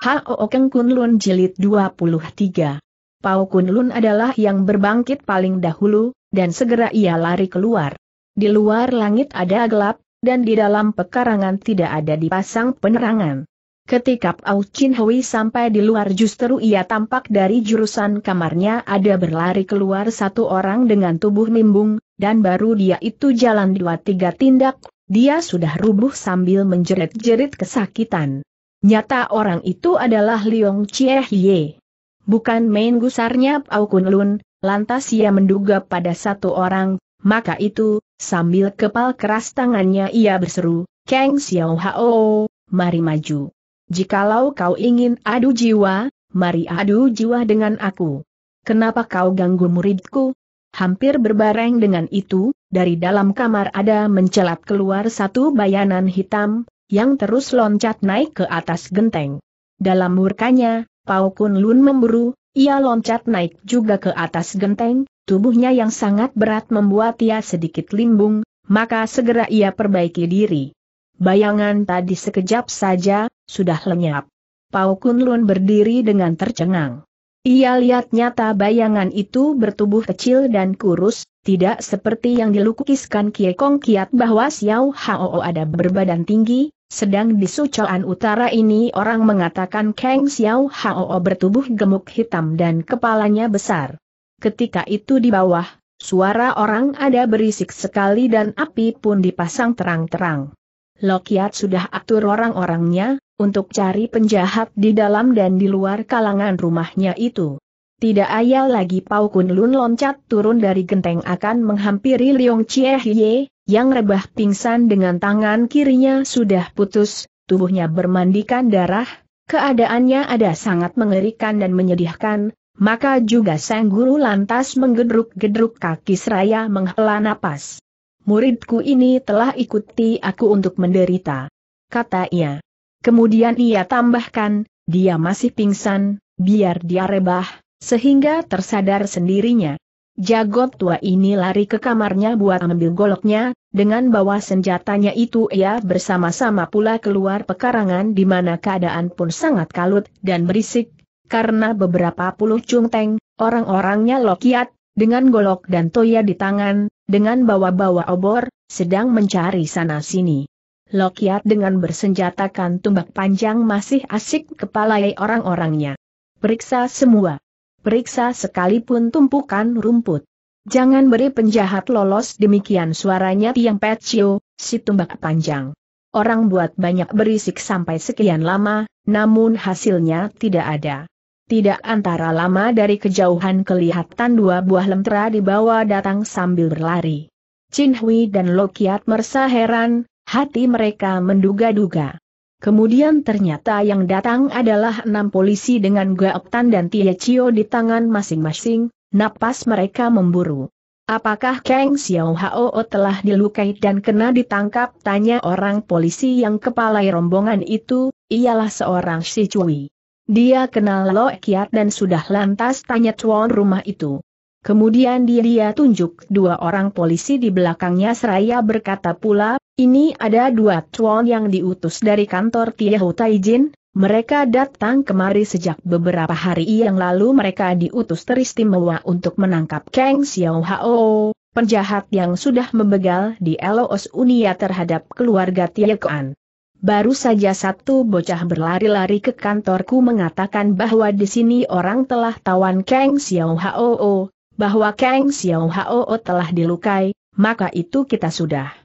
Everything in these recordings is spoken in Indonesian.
Hao Keng Kun Lun Jilid 23 Pau Kun Lun adalah yang berbangkit paling dahulu, dan segera ia lari keluar. Di luar langit ada gelap, dan di dalam pekarangan tidak ada dipasang penerangan. Ketika Pau Chin Hui sampai di luar justru ia tampak dari jurusan kamarnya ada berlari keluar satu orang dengan tubuh mimbung, dan baru dia itu jalan dua tiga tindak, dia sudah rubuh sambil menjerit-jerit kesakitan. Nyata orang itu adalah Liong Chie Hye. Bukan main gusarnya Pau Kun Lun, lantas ia menduga pada satu orang, maka itu, sambil kepal keras tangannya ia berseru, Kang Xiao Hao, mari maju. Jikalau kau ingin adu jiwa, mari adu jiwa dengan aku. Kenapa kau ganggu muridku? Hampir berbareng dengan itu, dari dalam kamar ada mencelat keluar satu bayanan hitam, yang terus loncat naik ke atas genteng. Dalam murkanya, Pau Kun Lun memburu, ia loncat naik juga ke atas genteng, tubuhnya yang sangat berat membuat ia sedikit limbung, maka segera ia perbaiki diri. Bayangan tadi sekejap saja, sudah lenyap. Pau Kun Lun berdiri dengan tercengang. Ia lihat nyata bayangan itu bertubuh kecil dan kurus, tidak seperti yang dilukiskan Kie Kong Kiat bahwa Xiao Hao ada berbadan tinggi, sedang di Sucoan Utara ini orang mengatakan Kang Xiao Hao bertubuh gemuk hitam dan kepalanya besar. Ketika itu di bawah, suara orang ada berisik sekali dan api pun dipasang terang-terang. Lokiat sudah atur orang-orangnya, untuk cari penjahat di dalam dan di luar kalangan rumahnya itu. Tidak ayal lagi Pau Kun Lun loncat turun dari genteng akan menghampiri Liong Chie Hye, yang rebah pingsan dengan tangan kirinya sudah putus, tubuhnya bermandikan darah, keadaannya ada sangat mengerikan dan menyedihkan, maka juga sang guru lantas menggedruk-gedruk kaki seraya menghela napas. Muridku ini telah ikuti aku untuk menderita. Kata ia. Kemudian ia tambahkan, dia masih pingsan, biar dia rebah, sehingga tersadar sendirinya. Jagot tua ini lari ke kamarnya buat ambil goloknya, dengan bawa senjatanya itu ia bersama-sama pula keluar pekarangan di mana keadaan pun sangat kalut dan berisik, karena beberapa puluh cungteng, orang-orangnya lokiat, dengan golok dan toya di tangan, dengan bawa-bawa obor, sedang mencari sana-sini. Lokiat dengan bersenjatakan tumbak panjang masih asik kepalai orang-orangnya. Periksa semua periksa sekalipun tumpukan rumput. Jangan beri penjahat lolos demikian suaranya Tiang Pecio, si tumbak panjang. Orang buat banyak berisik sampai sekian lama, namun hasilnya tidak ada. Tidak antara lama dari kejauhan kelihatan dua buah lentera dibawa datang sambil berlari. Chin Hui dan Lokiat merasa heran, hati mereka menduga-duga. Kemudian ternyata yang datang adalah enam polisi dengan Gaoktan dan Tia Chio di tangan masing-masing, napas mereka memburu. Apakah Kang Xiao Hao telah dilukai dan kena ditangkap? Tanya orang polisi yang kepala rombongan itu, ialah seorang si Cui. Dia kenal Lo Kiat dan sudah lantas tanya tuan rumah itu. Kemudian dia, dia tunjuk dua orang polisi di belakangnya seraya berkata pula, ini ada dua tuan yang diutus dari kantor Tiahu Taijin, mereka datang kemari sejak beberapa hari yang lalu mereka diutus teristimewa untuk menangkap Kang Xiao Hao, penjahat yang sudah membegal di Eloos Unia terhadap keluarga Tiakuan. Baru saja satu bocah berlari-lari ke kantorku mengatakan bahwa di sini orang telah tawan Kang Xiao Hao, bahwa Kang Xiao Hao telah dilukai, maka itu kita sudah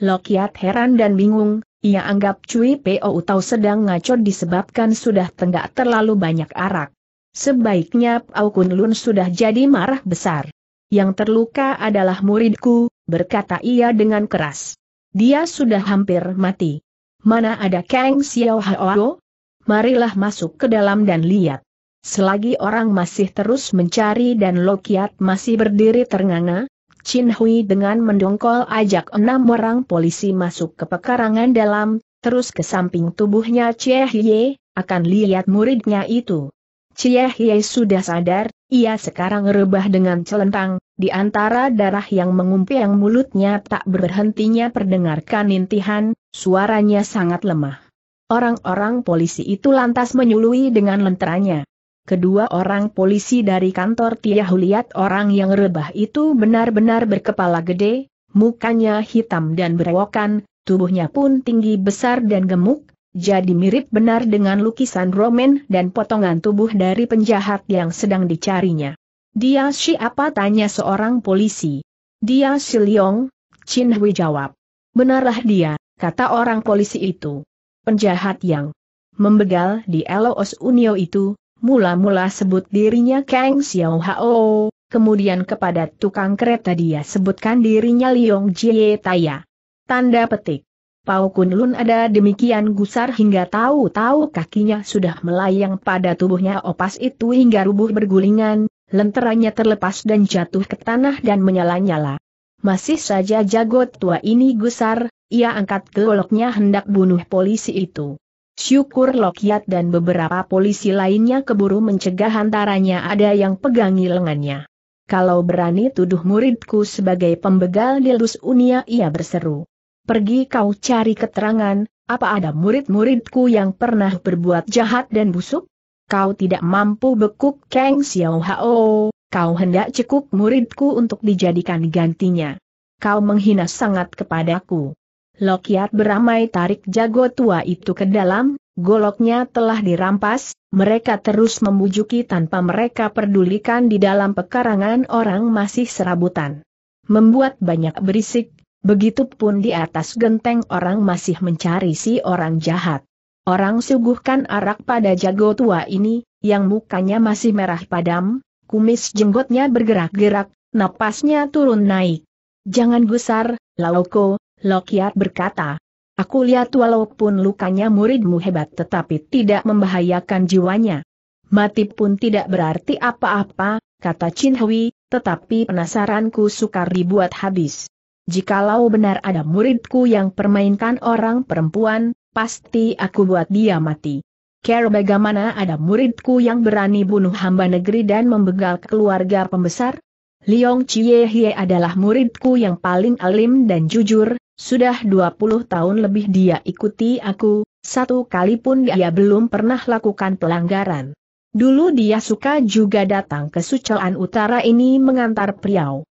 Lokiat heran dan bingung, ia anggap Cui P.O. Utau sedang ngaco disebabkan sudah tenggak terlalu banyak arak. Sebaiknya Pau Kun Lun sudah jadi marah besar. Yang terluka adalah muridku, berkata ia dengan keras. Dia sudah hampir mati. Mana ada Kang Xiao Hao? Marilah masuk ke dalam dan lihat. Selagi orang masih terus mencari dan Lokiat masih berdiri ternganga, Chin Hui dengan mendongkol ajak enam orang polisi masuk ke pekarangan dalam, terus ke samping tubuhnya Chie Hye, akan lihat muridnya itu. Chie Hye sudah sadar, ia sekarang rebah dengan celentang, di antara darah yang mengumpiang mulutnya tak berhentinya perdengarkan intihan, suaranya sangat lemah. Orang-orang polisi itu lantas menyului dengan lenteranya. Kedua orang polisi dari kantor Tiahu lihat orang yang rebah itu benar-benar berkepala gede, mukanya hitam dan berewokan, tubuhnya pun tinggi besar dan gemuk, jadi mirip benar dengan lukisan Roman dan potongan tubuh dari penjahat yang sedang dicarinya. Dia siapa tanya seorang polisi. Dia si Leong, Chin Hui jawab. Benarlah dia, kata orang polisi itu. Penjahat yang membegal di Eloos Unio itu, Mula-mula sebut dirinya Kang Xiao Hao, kemudian kepada tukang kereta dia sebutkan dirinya Liong Jie Taya. Tanda petik. Pau Lun ada demikian gusar hingga tahu-tahu kakinya sudah melayang pada tubuhnya opas itu hingga rubuh bergulingan, lenteranya terlepas dan jatuh ke tanah dan menyala-nyala. Masih saja jagot tua ini gusar, ia angkat goloknya hendak bunuh polisi itu. Syukur Lokiat dan beberapa polisi lainnya keburu mencegah antaranya ada yang pegangi lengannya. Kalau berani tuduh muridku sebagai pembegal di Lus Unia ia berseru. Pergi kau cari keterangan, apa ada murid-muridku yang pernah berbuat jahat dan busuk? Kau tidak mampu bekuk Kang Xiao Hao, kau hendak cekuk muridku untuk dijadikan gantinya. Kau menghina sangat kepadaku. Lokiat beramai tarik jago tua itu ke dalam, goloknya telah dirampas, mereka terus membujuki tanpa mereka pedulikan di dalam pekarangan orang masih serabutan. Membuat banyak berisik, begitupun di atas genteng orang masih mencari si orang jahat. Orang suguhkan arak pada jago tua ini, yang mukanya masih merah padam, kumis jenggotnya bergerak-gerak, napasnya turun naik. Jangan gusar, Lauko, Lokiat berkata, Aku lihat walaupun lukanya muridmu hebat tetapi tidak membahayakan jiwanya. Mati pun tidak berarti apa-apa, kata Chin Hui, tetapi penasaranku sukar dibuat habis. Jikalau benar ada muridku yang permainkan orang perempuan, pasti aku buat dia mati. Care bagaimana ada muridku yang berani bunuh hamba negeri dan membegal keluarga pembesar? Liong Chie Hie adalah muridku yang paling alim dan jujur, sudah 20 tahun lebih dia ikuti aku, satu kali pun dia belum pernah lakukan pelanggaran. Dulu dia suka juga datang ke Sucoan Utara ini mengantar Priau.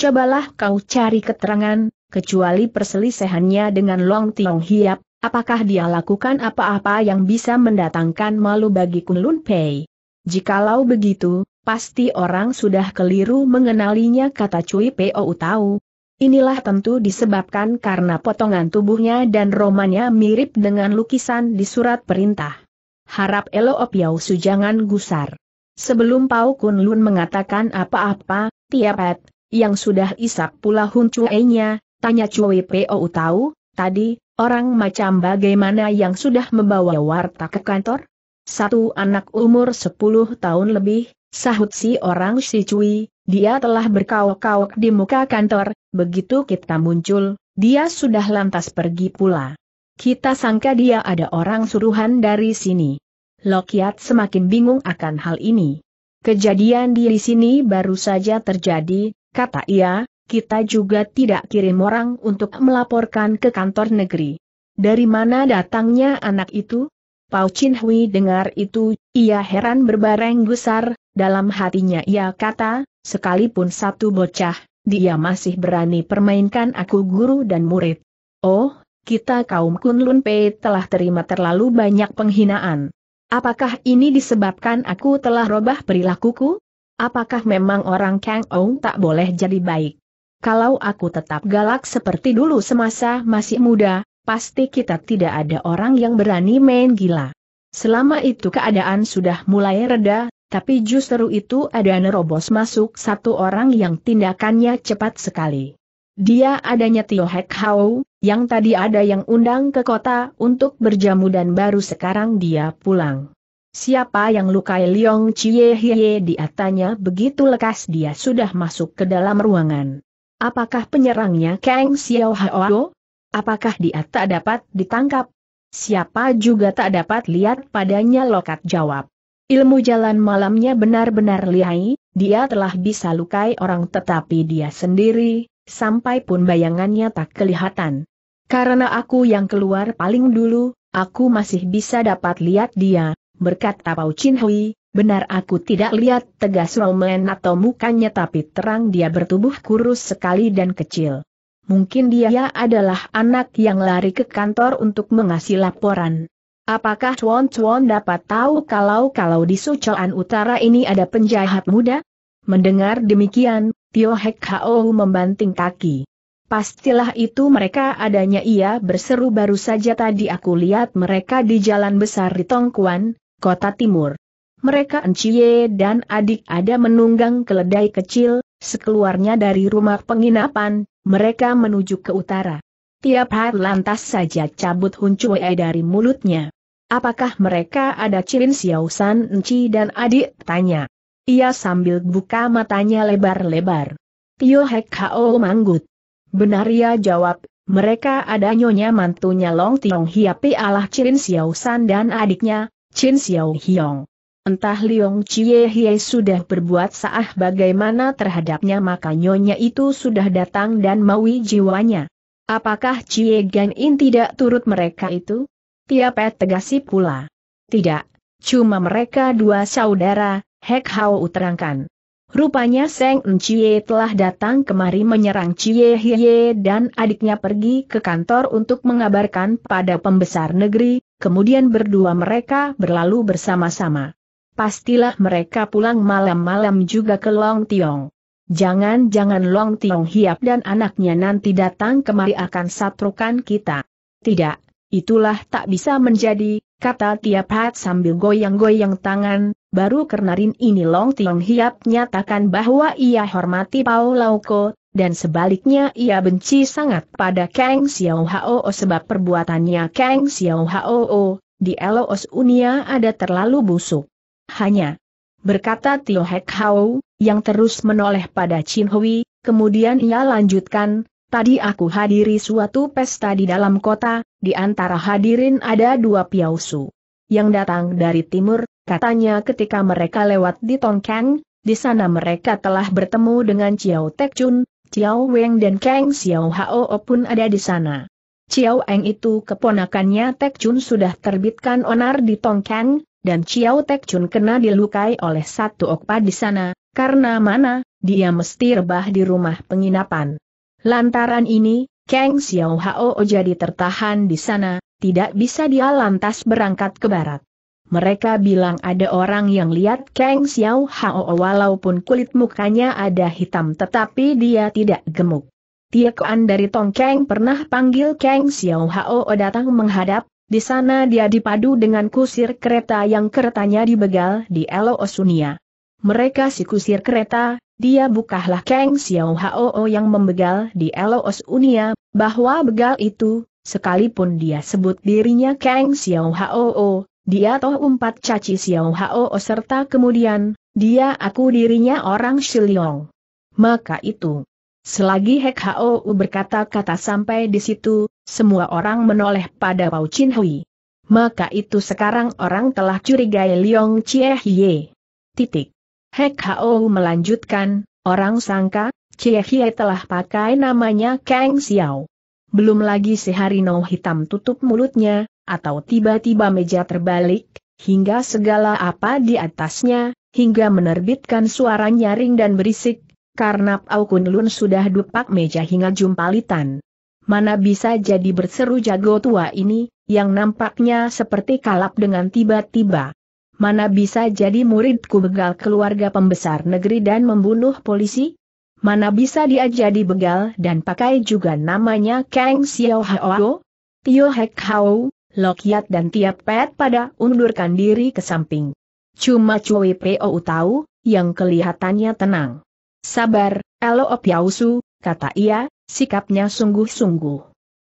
Cobalah kau cari keterangan, kecuali perselisihannya dengan Long Tiong Hiap, apakah dia lakukan apa-apa yang bisa mendatangkan malu bagi Kunlun Pei. Jikalau begitu, pasti orang sudah keliru mengenalinya kata Cui P.O.U. tahu, Inilah tentu disebabkan karena potongan tubuhnya dan romannya mirip dengan lukisan di surat perintah. Harap Elo Opiau Sujangan gusar. Sebelum Pau Kun Lun mengatakan apa-apa, Tiapet, yang sudah isap pula Hun Cue-nya, tanya Cue Pau tahu, tadi, orang macam bagaimana yang sudah membawa warta ke kantor? Satu anak umur 10 tahun lebih, sahut si orang si Cui, dia telah berkauk-kauk di muka kantor, begitu kita muncul, dia sudah lantas pergi pula. Kita sangka dia ada orang suruhan dari sini. Lokiat semakin bingung akan hal ini. Kejadian di sini baru saja terjadi, kata ia, kita juga tidak kirim orang untuk melaporkan ke kantor negeri. Dari mana datangnya anak itu? Pau Chin Hui dengar itu, ia heran berbareng gusar, dalam hatinya ia kata, sekalipun satu bocah, dia masih berani permainkan aku guru dan murid. Oh, kita kaum Kunlun Pei telah terima terlalu banyak penghinaan. Apakah ini disebabkan aku telah robah perilakuku? Apakah memang orang Kang Ong tak boleh jadi baik? Kalau aku tetap galak seperti dulu semasa masih muda, pasti kita tidak ada orang yang berani main gila. Selama itu keadaan sudah mulai reda, tapi justru itu ada nerobos masuk satu orang yang tindakannya cepat sekali. Dia adanya Tio Hek Hao, yang tadi ada yang undang ke kota untuk berjamu dan baru sekarang dia pulang. Siapa yang lukai Leong Chie Hie diatanya begitu lekas dia sudah masuk ke dalam ruangan. Apakah penyerangnya Kang Xiao Hao? Apakah dia tak dapat ditangkap? Siapa juga tak dapat lihat padanya lokat jawab. Ilmu jalan malamnya benar-benar lihai, dia telah bisa lukai orang tetapi dia sendiri, sampai pun bayangannya tak kelihatan. Karena aku yang keluar paling dulu, aku masih bisa dapat lihat dia, berkata Pau Chin Hui, benar aku tidak lihat tegas Roman atau mukanya tapi terang dia bertubuh kurus sekali dan kecil. Mungkin dia adalah anak yang lari ke kantor untuk mengasih laporan. Apakah Tuan Tuan dapat tahu kalau-kalau di Sucoan Utara ini ada penjahat muda? Mendengar demikian, Tio Hek Hao membanting kaki. Pastilah itu mereka adanya ia berseru baru saja tadi aku lihat mereka di jalan besar di Tongkuan, kota timur. Mereka Encie dan adik ada menunggang keledai kecil, sekeluarnya dari rumah penginapan, mereka menuju ke utara. Tiap hari lantas saja cabut huncue dari mulutnya. Apakah mereka ada Chin Xiao San Nci dan adik? Tanya. Ia sambil buka matanya lebar-lebar. Tio Hek Hao manggut. Benar ia jawab, mereka ada nyonya mantunya Long Tiong Hiapi Allah Chin Xiao San dan adiknya, Chin Xiao Hiong. Entah Liong Chie Hie sudah berbuat sah bagaimana terhadapnya maka nyonya itu sudah datang dan maui jiwanya. Apakah Chie Gan In tidak turut mereka itu? Tiapet tegasi pula. Tidak, cuma mereka dua saudara, Hek Hao terangkan. Rupanya Seng Cie telah datang kemari menyerang Cie Hye dan adiknya pergi ke kantor untuk mengabarkan pada pembesar negeri, kemudian berdua mereka berlalu bersama-sama. Pastilah mereka pulang malam-malam juga ke Long Tiong. Jangan-jangan Long Tiong Hiap dan anaknya nanti datang kemari akan satrukan kita. Tidak, Itulah tak bisa menjadi, kata tiap hat sambil goyang-goyang tangan, baru karena Rin ini Long Tiong Hiap nyatakan bahwa ia hormati Pao Lauko, dan sebaliknya ia benci sangat pada Kang Xiao Hao sebab perbuatannya Kang Xiao Hao di Eloos Unia ada terlalu busuk. Hanya berkata Tio Hek Hao, yang terus menoleh pada Chin Hui, kemudian ia lanjutkan, Tadi aku hadiri suatu pesta di dalam kota, di antara hadirin ada dua piausu. Yang datang dari timur, katanya ketika mereka lewat di Tongkang, di sana mereka telah bertemu dengan Tek Tekjun, Chiao Weng dan Kang Xiao Hao pun ada di sana. Chiao Eng itu keponakannya Tekjun sudah terbitkan onar di Tongkang, dan Tek Tekjun kena dilukai oleh satu okpa di sana, karena mana, dia mesti rebah di rumah penginapan. Lantaran ini, Kang Xiao Hao jadi tertahan di sana, tidak bisa dia lantas berangkat ke barat. Mereka bilang ada orang yang lihat Kang Xiao Hao walaupun kulit mukanya ada hitam tetapi dia tidak gemuk. Tiakuan dari Tong Kang pernah panggil Kang Xiao Hao datang menghadap, di sana dia dipadu dengan kusir kereta yang keretanya dibegal di Elo Osunia. Mereka si kusir kereta, dia bukalah Kang Xiao Hao yang membegal di Los Unia, bahwa begal itu, sekalipun dia sebut dirinya Kang Xiao Hao, dia toh empat caci Xiao Hao serta kemudian, dia aku dirinya orang Shiliong. Maka itu, selagi Hek Hao berkata-kata sampai di situ, semua orang menoleh pada Pau Chin Hui. Maka itu sekarang orang telah curigai Liong Chie Hie. Titik. Hek Hao melanjutkan, orang sangka, Cie Hie telah pakai namanya Kang Xiao. Belum lagi si Harimau hitam tutup mulutnya, atau tiba-tiba meja terbalik, hingga segala apa di atasnya, hingga menerbitkan suara nyaring dan berisik, karena Pau Kun Lun sudah dupak meja hingga jumpalitan. Mana bisa jadi berseru jago tua ini, yang nampaknya seperti kalap dengan tiba-tiba. Mana bisa jadi muridku begal keluarga pembesar negeri dan membunuh polisi? Mana bisa dia jadi begal dan pakai juga namanya Kang Xiao Hao? Tio Hek Hao, Lokiat dan Tiap Pet pada undurkan diri ke samping. Cuma Cui Peo tahu, yang kelihatannya tenang. Sabar, Elo Yausu, kata ia, sikapnya sungguh-sungguh.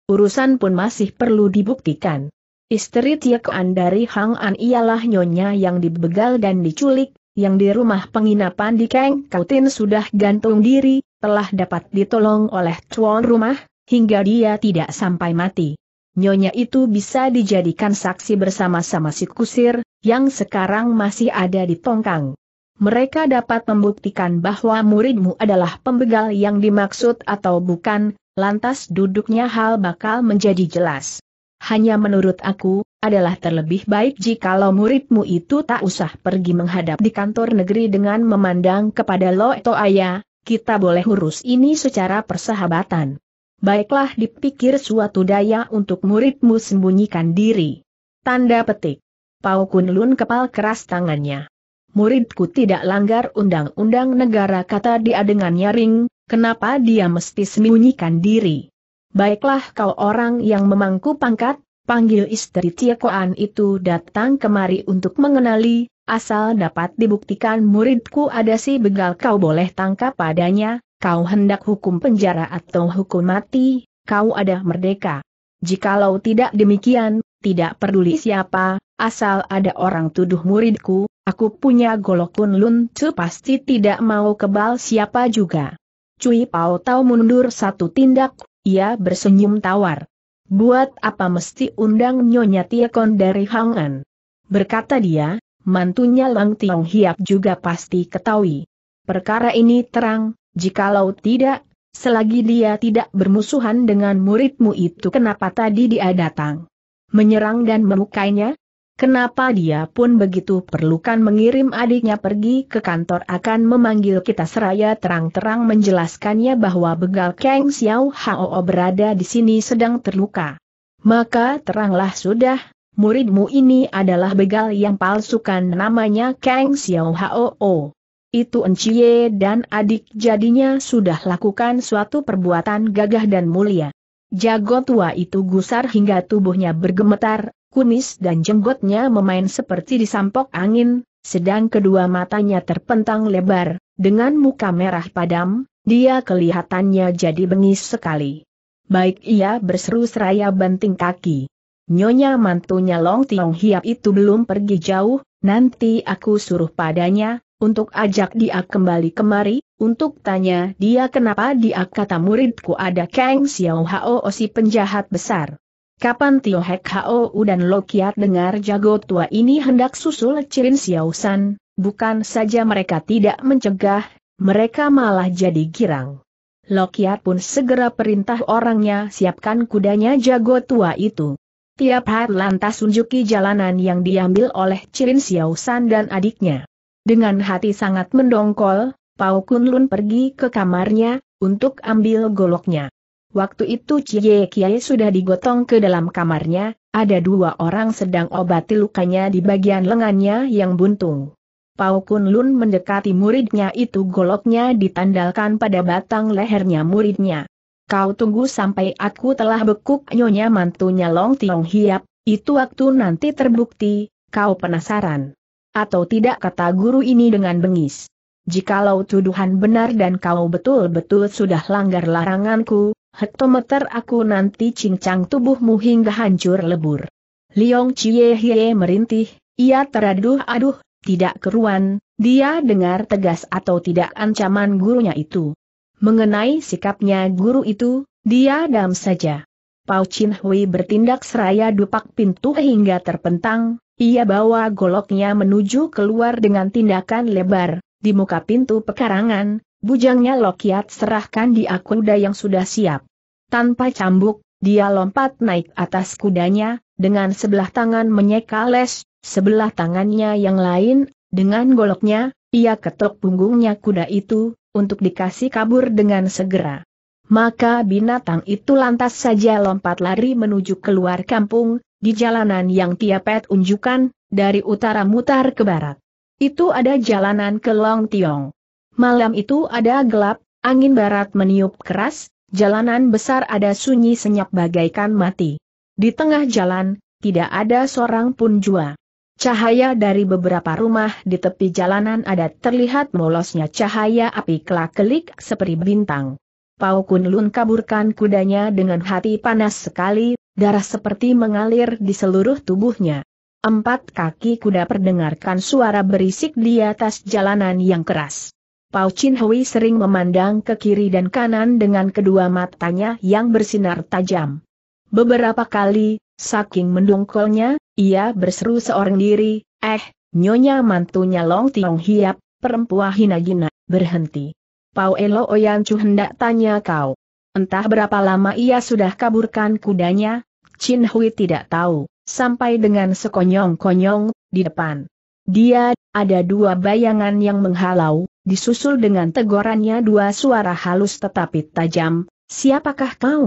Urusan pun masih perlu dibuktikan. Istri Tiakuan dari Hang An ialah nyonya yang dibegal dan diculik, yang di rumah penginapan di Keng Kautin sudah gantung diri, telah dapat ditolong oleh tuan rumah, hingga dia tidak sampai mati. Nyonya itu bisa dijadikan saksi bersama-sama si kusir, yang sekarang masih ada di Tongkang. Mereka dapat membuktikan bahwa muridmu adalah pembegal yang dimaksud atau bukan, lantas duduknya hal bakal menjadi jelas hanya menurut aku, adalah terlebih baik jikalau muridmu itu tak usah pergi menghadap di kantor negeri dengan memandang kepada Lo ayah. kita boleh urus ini secara persahabatan. Baiklah dipikir suatu daya untuk muridmu sembunyikan diri. Tanda petik. Pau Kun Lun kepal keras tangannya. Muridku tidak langgar undang-undang negara kata dia dengan nyaring, kenapa dia mesti sembunyikan diri? baiklah kau orang yang memangku pangkat, panggil istri Ciekoan itu datang kemari untuk mengenali, asal dapat dibuktikan muridku ada si begal kau boleh tangkap padanya, kau hendak hukum penjara atau hukum mati, kau ada merdeka. Jikalau tidak demikian, tidak peduli siapa, asal ada orang tuduh muridku, aku punya golok pun lun cepat pasti tidak mau kebal siapa juga. Cui Pao Tau mundur satu tindak, ia bersenyum tawar. Buat apa mesti undang Nyonya Tiekon dari Hang'an? Berkata dia, mantunya Lang Tiong Hiap juga pasti ketahui. Perkara ini terang, jikalau tidak, selagi dia tidak bermusuhan dengan muridmu itu kenapa tadi dia datang? Menyerang dan memukainya? Kenapa dia pun begitu perlukan mengirim adiknya pergi ke kantor akan memanggil kita seraya terang-terang menjelaskannya bahwa begal Kang Xiao Hao berada di sini sedang terluka. Maka teranglah sudah, muridmu ini adalah begal yang palsukan namanya Kang Xiao Hao. Itu Enciye dan adik jadinya sudah lakukan suatu perbuatan gagah dan mulia. Jago tua itu gusar hingga tubuhnya bergemetar, kumis dan jenggotnya memain seperti disampok angin, sedang kedua matanya terpentang lebar, dengan muka merah padam, dia kelihatannya jadi bengis sekali. Baik ia berseru seraya banting kaki. Nyonya mantunya Long Tiong Hiap itu belum pergi jauh, nanti aku suruh padanya, untuk ajak dia kembali kemari, untuk tanya dia kenapa dia kata muridku ada Kang Xiao Hao si penjahat besar. Kapan Tio Hek Hou dan Lo Kiat dengar jago tua ini hendak susul Cirin Xiao San, bukan saja mereka tidak mencegah, mereka malah jadi girang. Lo Kiat pun segera perintah orangnya siapkan kudanya jago tua itu. Tiap hari lantas unjuki jalanan yang diambil oleh Cirin Xiao San dan adiknya. Dengan hati sangat mendongkol, Pau Kunlun pergi ke kamarnya, untuk ambil goloknya. Waktu itu Cie Kiai sudah digotong ke dalam kamarnya, ada dua orang sedang obati lukanya di bagian lengannya yang buntung. Pau Kun Lun mendekati muridnya itu goloknya ditandalkan pada batang lehernya muridnya. Kau tunggu sampai aku telah bekuk nyonya mantunya Long Tiong Hiap, itu waktu nanti terbukti, kau penasaran. Atau tidak kata guru ini dengan bengis. Jikalau tuduhan benar dan kau betul-betul sudah langgar laranganku, hektometer aku nanti cincang tubuhmu hingga hancur lebur. Liong Chie Hie merintih, ia teraduh-aduh, tidak keruan, dia dengar tegas atau tidak ancaman gurunya itu. Mengenai sikapnya guru itu, dia dam saja. Pau Chin Hui bertindak seraya dupak pintu hingga terpentang, ia bawa goloknya menuju keluar dengan tindakan lebar, di muka pintu pekarangan, Bujangnya Lokiat serahkan di kuda yang sudah siap. Tanpa cambuk, dia lompat naik atas kudanya, dengan sebelah tangan menyeka les, sebelah tangannya yang lain, dengan goloknya, ia ketok punggungnya kuda itu, untuk dikasih kabur dengan segera. Maka binatang itu lantas saja lompat lari menuju keluar kampung, di jalanan yang Tiapet unjukkan, dari utara mutar ke barat. Itu ada jalanan ke Long Tiong. Malam itu ada gelap, angin barat meniup keras, jalanan besar ada sunyi senyap bagaikan mati. Di tengah jalan, tidak ada seorang pun jua. Cahaya dari beberapa rumah di tepi jalanan ada terlihat molosnya cahaya api kelak-kelik seperti bintang. Pau Lun kaburkan kudanya dengan hati panas sekali, darah seperti mengalir di seluruh tubuhnya. Empat kaki kuda perdengarkan suara berisik di atas jalanan yang keras. Pau Chin Hui sering memandang ke kiri dan kanan dengan kedua matanya yang bersinar tajam. Beberapa kali, saking mendongkolnya, ia berseru seorang diri, eh, nyonya mantunya Long Tiong Hiap, perempuan hina-gina, berhenti. Pau Elo Oyan cuh hendak tanya kau. Entah berapa lama ia sudah kaburkan kudanya, Chin Hui tidak tahu, sampai dengan sekonyong-konyong, di depan. Dia, ada dua bayangan yang menghalau, Disusul dengan tegorannya dua suara halus tetapi tajam, siapakah kau?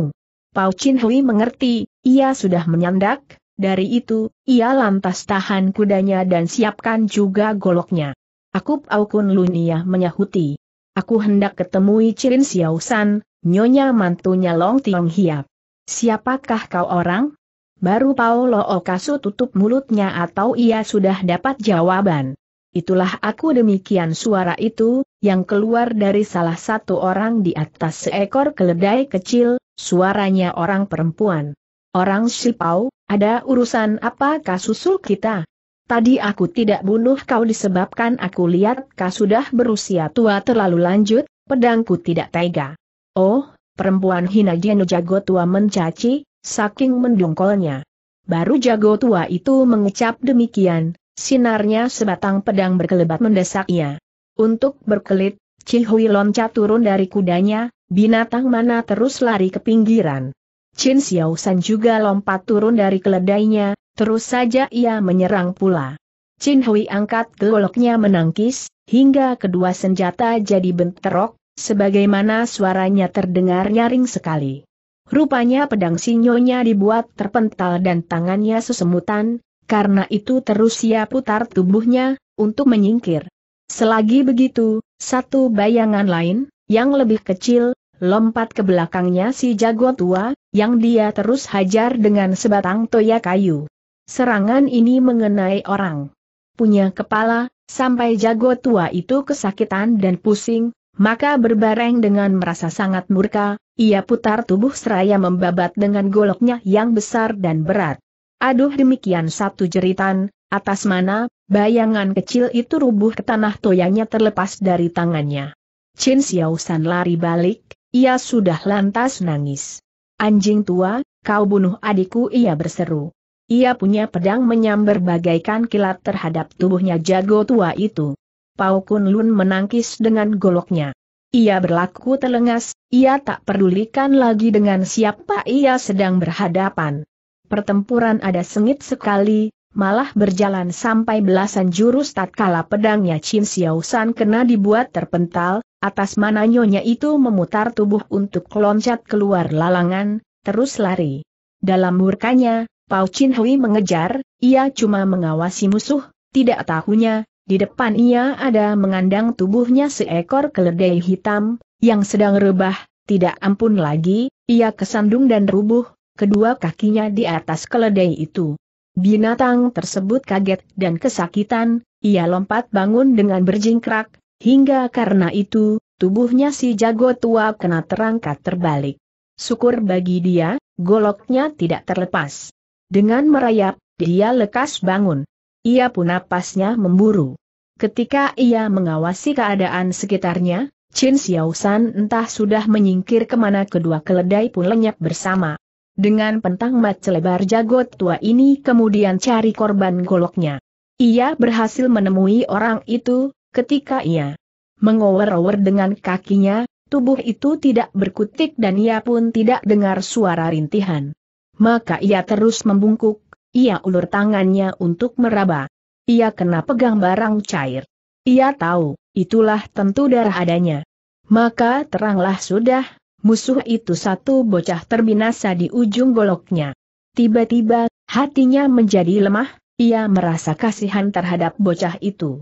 Pau Chin Hui mengerti, ia sudah menyandak, dari itu, ia lantas tahan kudanya dan siapkan juga goloknya. Aku Pau Kun Lunia menyahuti. Aku hendak ketemui Cirin Xiao San, nyonya mantunya Long Tiong Hiap. Siapakah kau orang? Baru Paulo Okasu tutup mulutnya atau ia sudah dapat jawaban. Itulah aku demikian suara itu, yang keluar dari salah satu orang di atas seekor keledai kecil, suaranya orang perempuan. Orang Sipau, ada urusan apa kasusul kita? Tadi aku tidak bunuh kau disebabkan aku lihat kau sudah berusia tua terlalu lanjut, pedangku tidak tega. Oh, perempuan hina jenu jago tua mencaci, saking mendongkolnya. Baru jago tua itu mengecap demikian, Sinarnya sebatang pedang berkelebat mendesaknya. Untuk berkelit, Cihui loncat turun dari kudanya, binatang mana terus lari ke pinggiran. Chin Xiao San juga lompat turun dari keledainya, terus saja ia menyerang pula. Chin Hui angkat goloknya menangkis, hingga kedua senjata jadi bentrok, sebagaimana suaranya terdengar nyaring sekali. Rupanya pedang sinyonya dibuat terpental dan tangannya sesemutan, karena itu terus ia putar tubuhnya, untuk menyingkir. Selagi begitu, satu bayangan lain, yang lebih kecil, lompat ke belakangnya si jago tua, yang dia terus hajar dengan sebatang toya kayu. Serangan ini mengenai orang punya kepala, sampai jago tua itu kesakitan dan pusing, maka berbareng dengan merasa sangat murka, ia putar tubuh seraya membabat dengan goloknya yang besar dan berat. Aduh demikian satu jeritan, atas mana, bayangan kecil itu rubuh ke tanah toyanya terlepas dari tangannya. Chin Xiao San lari balik, ia sudah lantas nangis. Anjing tua, kau bunuh adikku ia berseru. Ia punya pedang menyambar bagaikan kilat terhadap tubuhnya jago tua itu. Pau Kun Lun menangkis dengan goloknya. Ia berlaku telengas, ia tak pedulikan lagi dengan siapa ia sedang berhadapan pertempuran ada sengit sekali, malah berjalan sampai belasan jurus tatkala pedangnya Chin Xiao San kena dibuat terpental, atas mana nyonya itu memutar tubuh untuk loncat keluar lalangan, terus lari. Dalam murkanya, Pao Chin Hui mengejar, ia cuma mengawasi musuh, tidak tahunya, di depan ia ada mengandang tubuhnya seekor keledai hitam, yang sedang rebah, tidak ampun lagi, ia kesandung dan rubuh, kedua kakinya di atas keledai itu. Binatang tersebut kaget dan kesakitan, ia lompat bangun dengan berjingkrak, hingga karena itu, tubuhnya si jago tua kena terangkat terbalik. Syukur bagi dia, goloknya tidak terlepas. Dengan merayap, dia lekas bangun. Ia pun napasnya memburu. Ketika ia mengawasi keadaan sekitarnya, Chin Xiaosan entah sudah menyingkir kemana kedua keledai pun lenyap bersama. Dengan pentang mat selebar jagot tua ini kemudian cari korban goloknya. Ia berhasil menemui orang itu, ketika ia mengower-ower dengan kakinya, tubuh itu tidak berkutik dan ia pun tidak dengar suara rintihan. Maka ia terus membungkuk, ia ulur tangannya untuk meraba. Ia kena pegang barang cair. Ia tahu, itulah tentu darah adanya. Maka teranglah sudah, musuh itu satu bocah terbinasa di ujung goloknya. Tiba-tiba, hatinya menjadi lemah, ia merasa kasihan terhadap bocah itu.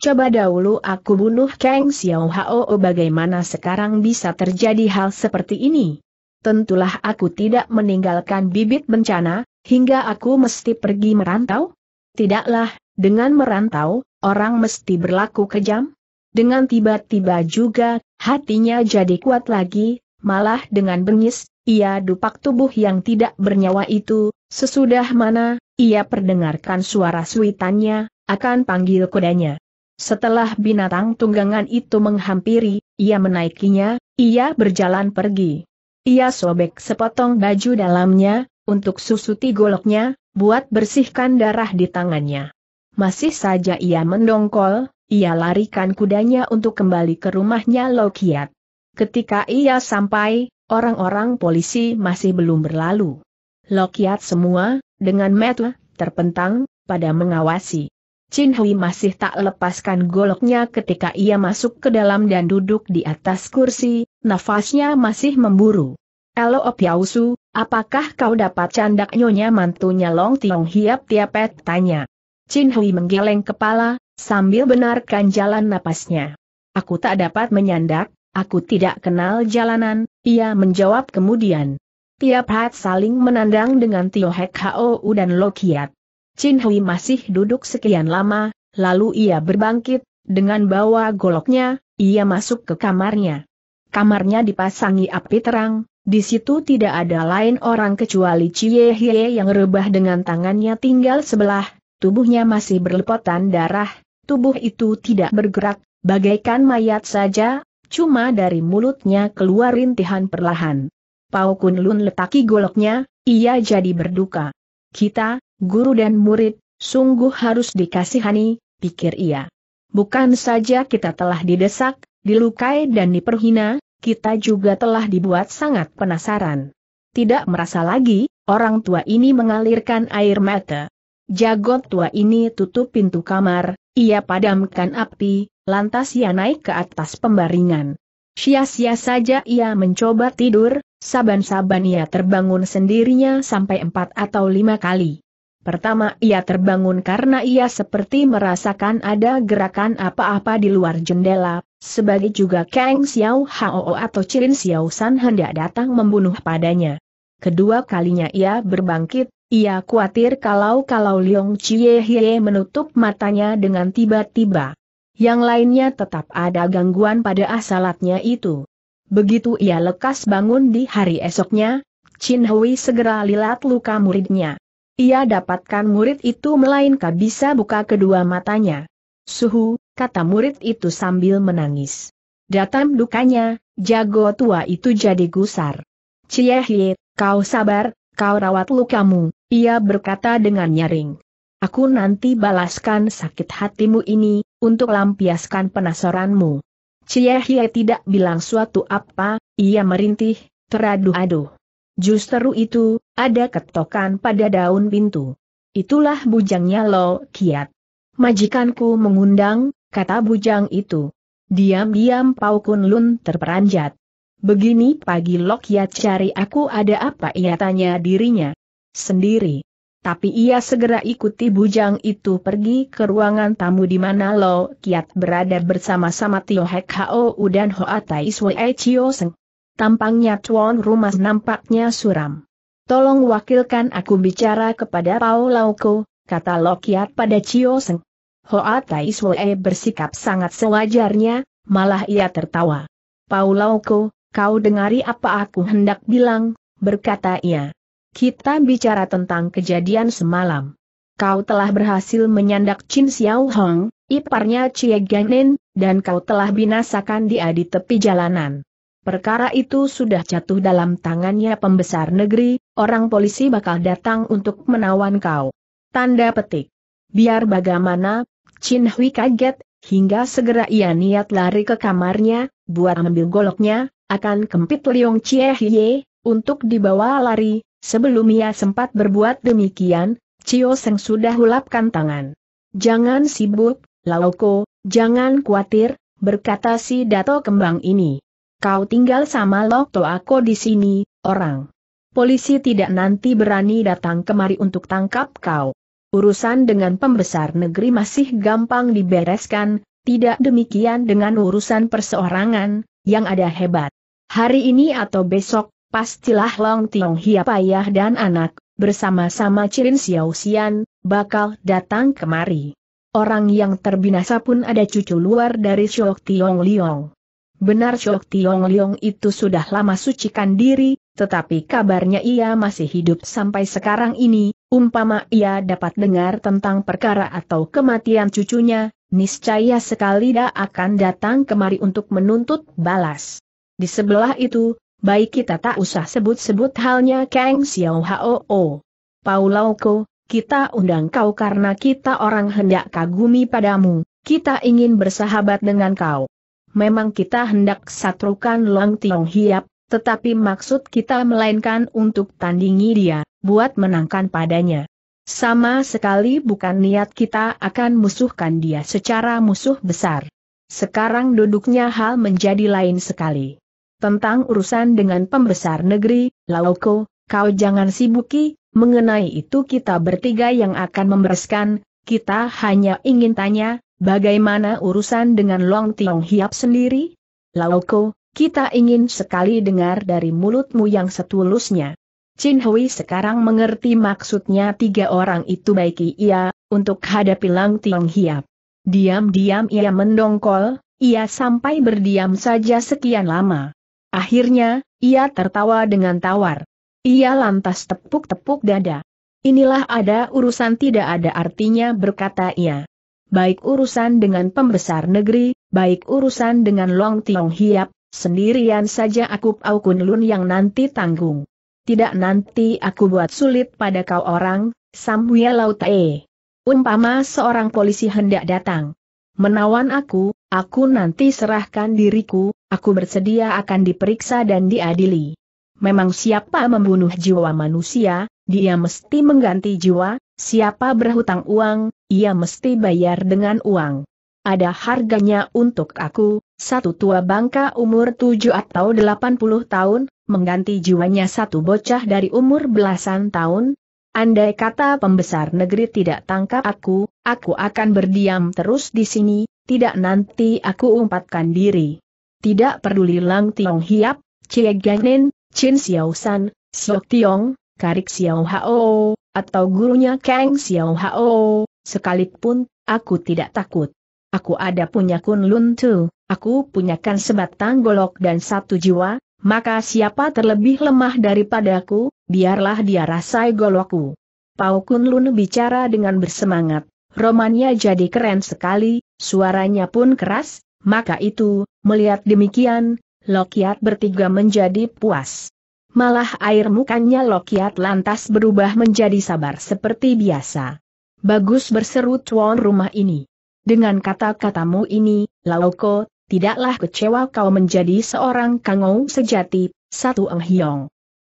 Coba dahulu aku bunuh Kang Xiao Hao oh, bagaimana sekarang bisa terjadi hal seperti ini? Tentulah aku tidak meninggalkan bibit bencana, hingga aku mesti pergi merantau? Tidaklah, dengan merantau, orang mesti berlaku kejam? Dengan tiba-tiba juga, hatinya jadi kuat lagi, malah dengan bengis, ia dupak tubuh yang tidak bernyawa itu, sesudah mana, ia perdengarkan suara suitannya, akan panggil kudanya. Setelah binatang tunggangan itu menghampiri, ia menaikinya, ia berjalan pergi. Ia sobek sepotong baju dalamnya, untuk susuti goloknya, buat bersihkan darah di tangannya. Masih saja ia mendongkol, ia larikan kudanya untuk kembali ke rumahnya Lokiat. Ketika ia sampai, orang-orang polisi masih belum berlalu. Lokiat semua, dengan metu, terpentang, pada mengawasi. Chin Hui masih tak lepaskan goloknya ketika ia masuk ke dalam dan duduk di atas kursi, nafasnya masih memburu. Elo Opiausu, apakah kau dapat candak nyonya mantunya Long Tiong Hiap Tiapet tanya. Chin Hui menggeleng kepala, sambil benarkan jalan napasnya. Aku tak dapat menyandak, Aku tidak kenal jalanan, ia menjawab kemudian. Tiap hat saling menandang dengan Tio Hek Hou dan Lokiat. Chin Hui masih duduk sekian lama, lalu ia berbangkit, dengan bawa goloknya, ia masuk ke kamarnya. Kamarnya dipasangi api terang, di situ tidak ada lain orang kecuali Chie Hie yang rebah dengan tangannya tinggal sebelah, tubuhnya masih berlepotan darah, tubuh itu tidak bergerak, bagaikan mayat saja, Cuma dari mulutnya keluar rintihan perlahan. Pau Kun Lun letaki goloknya, ia jadi berduka. Kita, guru dan murid, sungguh harus dikasihani, pikir ia. Bukan saja kita telah didesak, dilukai dan diperhina, kita juga telah dibuat sangat penasaran. Tidak merasa lagi, orang tua ini mengalirkan air mata. Jagot tua ini tutup pintu kamar, ia padamkan api, lantas ia naik ke atas pembaringan. Sia-sia saja ia mencoba tidur, saban-saban ia terbangun sendirinya sampai empat atau lima kali. Pertama ia terbangun karena ia seperti merasakan ada gerakan apa-apa di luar jendela, sebagai juga Kang Xiao Hao atau Cilin Xiao San hendak datang membunuh padanya. Kedua kalinya ia berbangkit, ia khawatir kalau-kalau Leong Chie Hie menutup matanya dengan tiba-tiba. Yang lainnya tetap ada gangguan pada asalatnya itu. Begitu ia lekas bangun di hari esoknya, Chin Hui segera lilat luka muridnya. Ia dapatkan murid itu melainkan bisa buka kedua matanya. Suhu, kata murid itu sambil menangis. Datam dukanya, jago tua itu jadi gusar. Cie Hie, kau sabar, kau rawat lukamu, ia berkata dengan nyaring. Aku nanti balaskan sakit hatimu ini, untuk lampiaskan penasaranmu. Cie Hie tidak bilang suatu apa, ia merintih, teraduh-aduh. Justru itu, ada ketokan pada daun pintu. Itulah bujangnya Lo Kiat. Majikanku mengundang, kata bujang itu. Diam-diam Pau Kun Lun terperanjat. Begini pagi Lo Kiat cari aku ada apa ia tanya dirinya. Sendiri tapi ia segera ikuti bujang itu pergi ke ruangan tamu di mana Lo Kiat berada bersama-sama Tio Hek Hao dan Hoa Tai Sui Chio Seng. Tampangnya tuan rumah nampaknya suram. Tolong wakilkan aku bicara kepada Pao Lauko, kata Lo Kiat pada Chio Seng. Hoa Tai Sui bersikap sangat sewajarnya, malah ia tertawa. Pao Lauko, kau dengari apa aku hendak bilang, berkata ia. Kita bicara tentang kejadian semalam. Kau telah berhasil menyandak Chin Xiao Hong, iparnya Chie Ganin, dan kau telah binasakan dia di tepi jalanan. Perkara itu sudah jatuh dalam tangannya pembesar negeri, orang polisi bakal datang untuk menawan kau. Tanda petik. Biar bagaimana, Chin Hui kaget, hingga segera ia niat lari ke kamarnya, buat ambil goloknya, akan kempit Liong Chie Hye, untuk dibawa lari, Sebelum ia sempat berbuat demikian, Cio Seng sudah hulapkan tangan. Jangan sibuk, Lauko, jangan khawatir, berkata si Dato Kembang ini. Kau tinggal sama Lokto aku di sini, orang. Polisi tidak nanti berani datang kemari untuk tangkap kau. Urusan dengan pembesar negeri masih gampang dibereskan, tidak demikian dengan urusan perseorangan, yang ada hebat. Hari ini atau besok, pastilah Long Tiong Hiap ayah dan anak, bersama-sama Cirin Xiao Xian, bakal datang kemari. Orang yang terbinasa pun ada cucu luar dari Shok Tiong Liong. Benar Shok Tiong Liong itu sudah lama sucikan diri, tetapi kabarnya ia masih hidup sampai sekarang ini, umpama ia dapat dengar tentang perkara atau kematian cucunya, niscaya sekali dia akan datang kemari untuk menuntut balas. Di sebelah itu, baik kita tak usah sebut-sebut halnya Kang Xiao Hao. Paulauko, kita undang kau karena kita orang hendak kagumi padamu, kita ingin bersahabat dengan kau. Memang kita hendak satrukan Long Tiong Hiap, tetapi maksud kita melainkan untuk tandingi dia, buat menangkan padanya. Sama sekali bukan niat kita akan musuhkan dia secara musuh besar. Sekarang duduknya hal menjadi lain sekali. Tentang urusan dengan pembesar negeri, Lauko, kau jangan sibuki, mengenai itu kita bertiga yang akan membereskan, kita hanya ingin tanya, bagaimana urusan dengan Long Tiong Hiap sendiri? Lauko, kita ingin sekali dengar dari mulutmu yang setulusnya. Chin Hui sekarang mengerti maksudnya tiga orang itu baiki ia, untuk hadapi Long Tiong Hiap. Diam-diam ia mendongkol, ia sampai berdiam saja sekian lama. Akhirnya, ia tertawa dengan tawar. Ia lantas tepuk-tepuk dada. Inilah ada urusan tidak ada artinya berkata ia. Baik urusan dengan pembesar negeri, baik urusan dengan Long Tiong Hiap, sendirian saja aku Pau Kun Lun yang nanti tanggung. Tidak nanti aku buat sulit pada kau orang, Samuel Lautae. Umpama seorang polisi hendak datang. Menawan aku, aku nanti serahkan diriku, Aku bersedia akan diperiksa dan diadili. Memang siapa membunuh jiwa manusia, dia mesti mengganti jiwa, siapa berhutang uang, ia mesti bayar dengan uang. Ada harganya untuk aku, satu tua bangka umur 7 atau 80 tahun, mengganti jiwanya satu bocah dari umur belasan tahun, Andai kata pembesar negeri tidak tangkap aku, aku akan berdiam terus di sini, tidak nanti aku umpatkan diri tidak peduli Lang Tiong Hiap, Cie Ganen, Chin Xiao San, Siok Tiong, Karik Xiao Hao, atau gurunya Kang Xiao Hao, sekalipun, aku tidak takut. Aku ada punya Kun Lun Tu, aku punyakan sebatang golok dan satu jiwa, maka siapa terlebih lemah daripadaku, biarlah dia rasai golokku. Pau Kun Lun bicara dengan bersemangat, romannya jadi keren sekali, suaranya pun keras, maka itu, melihat demikian, Lokiat bertiga menjadi puas. Malah air mukanya Lokiat lantas berubah menjadi sabar seperti biasa. Bagus berseru tuan rumah ini. Dengan kata-katamu ini, Laoko, tidaklah kecewa kau menjadi seorang kangou sejati, satu Eng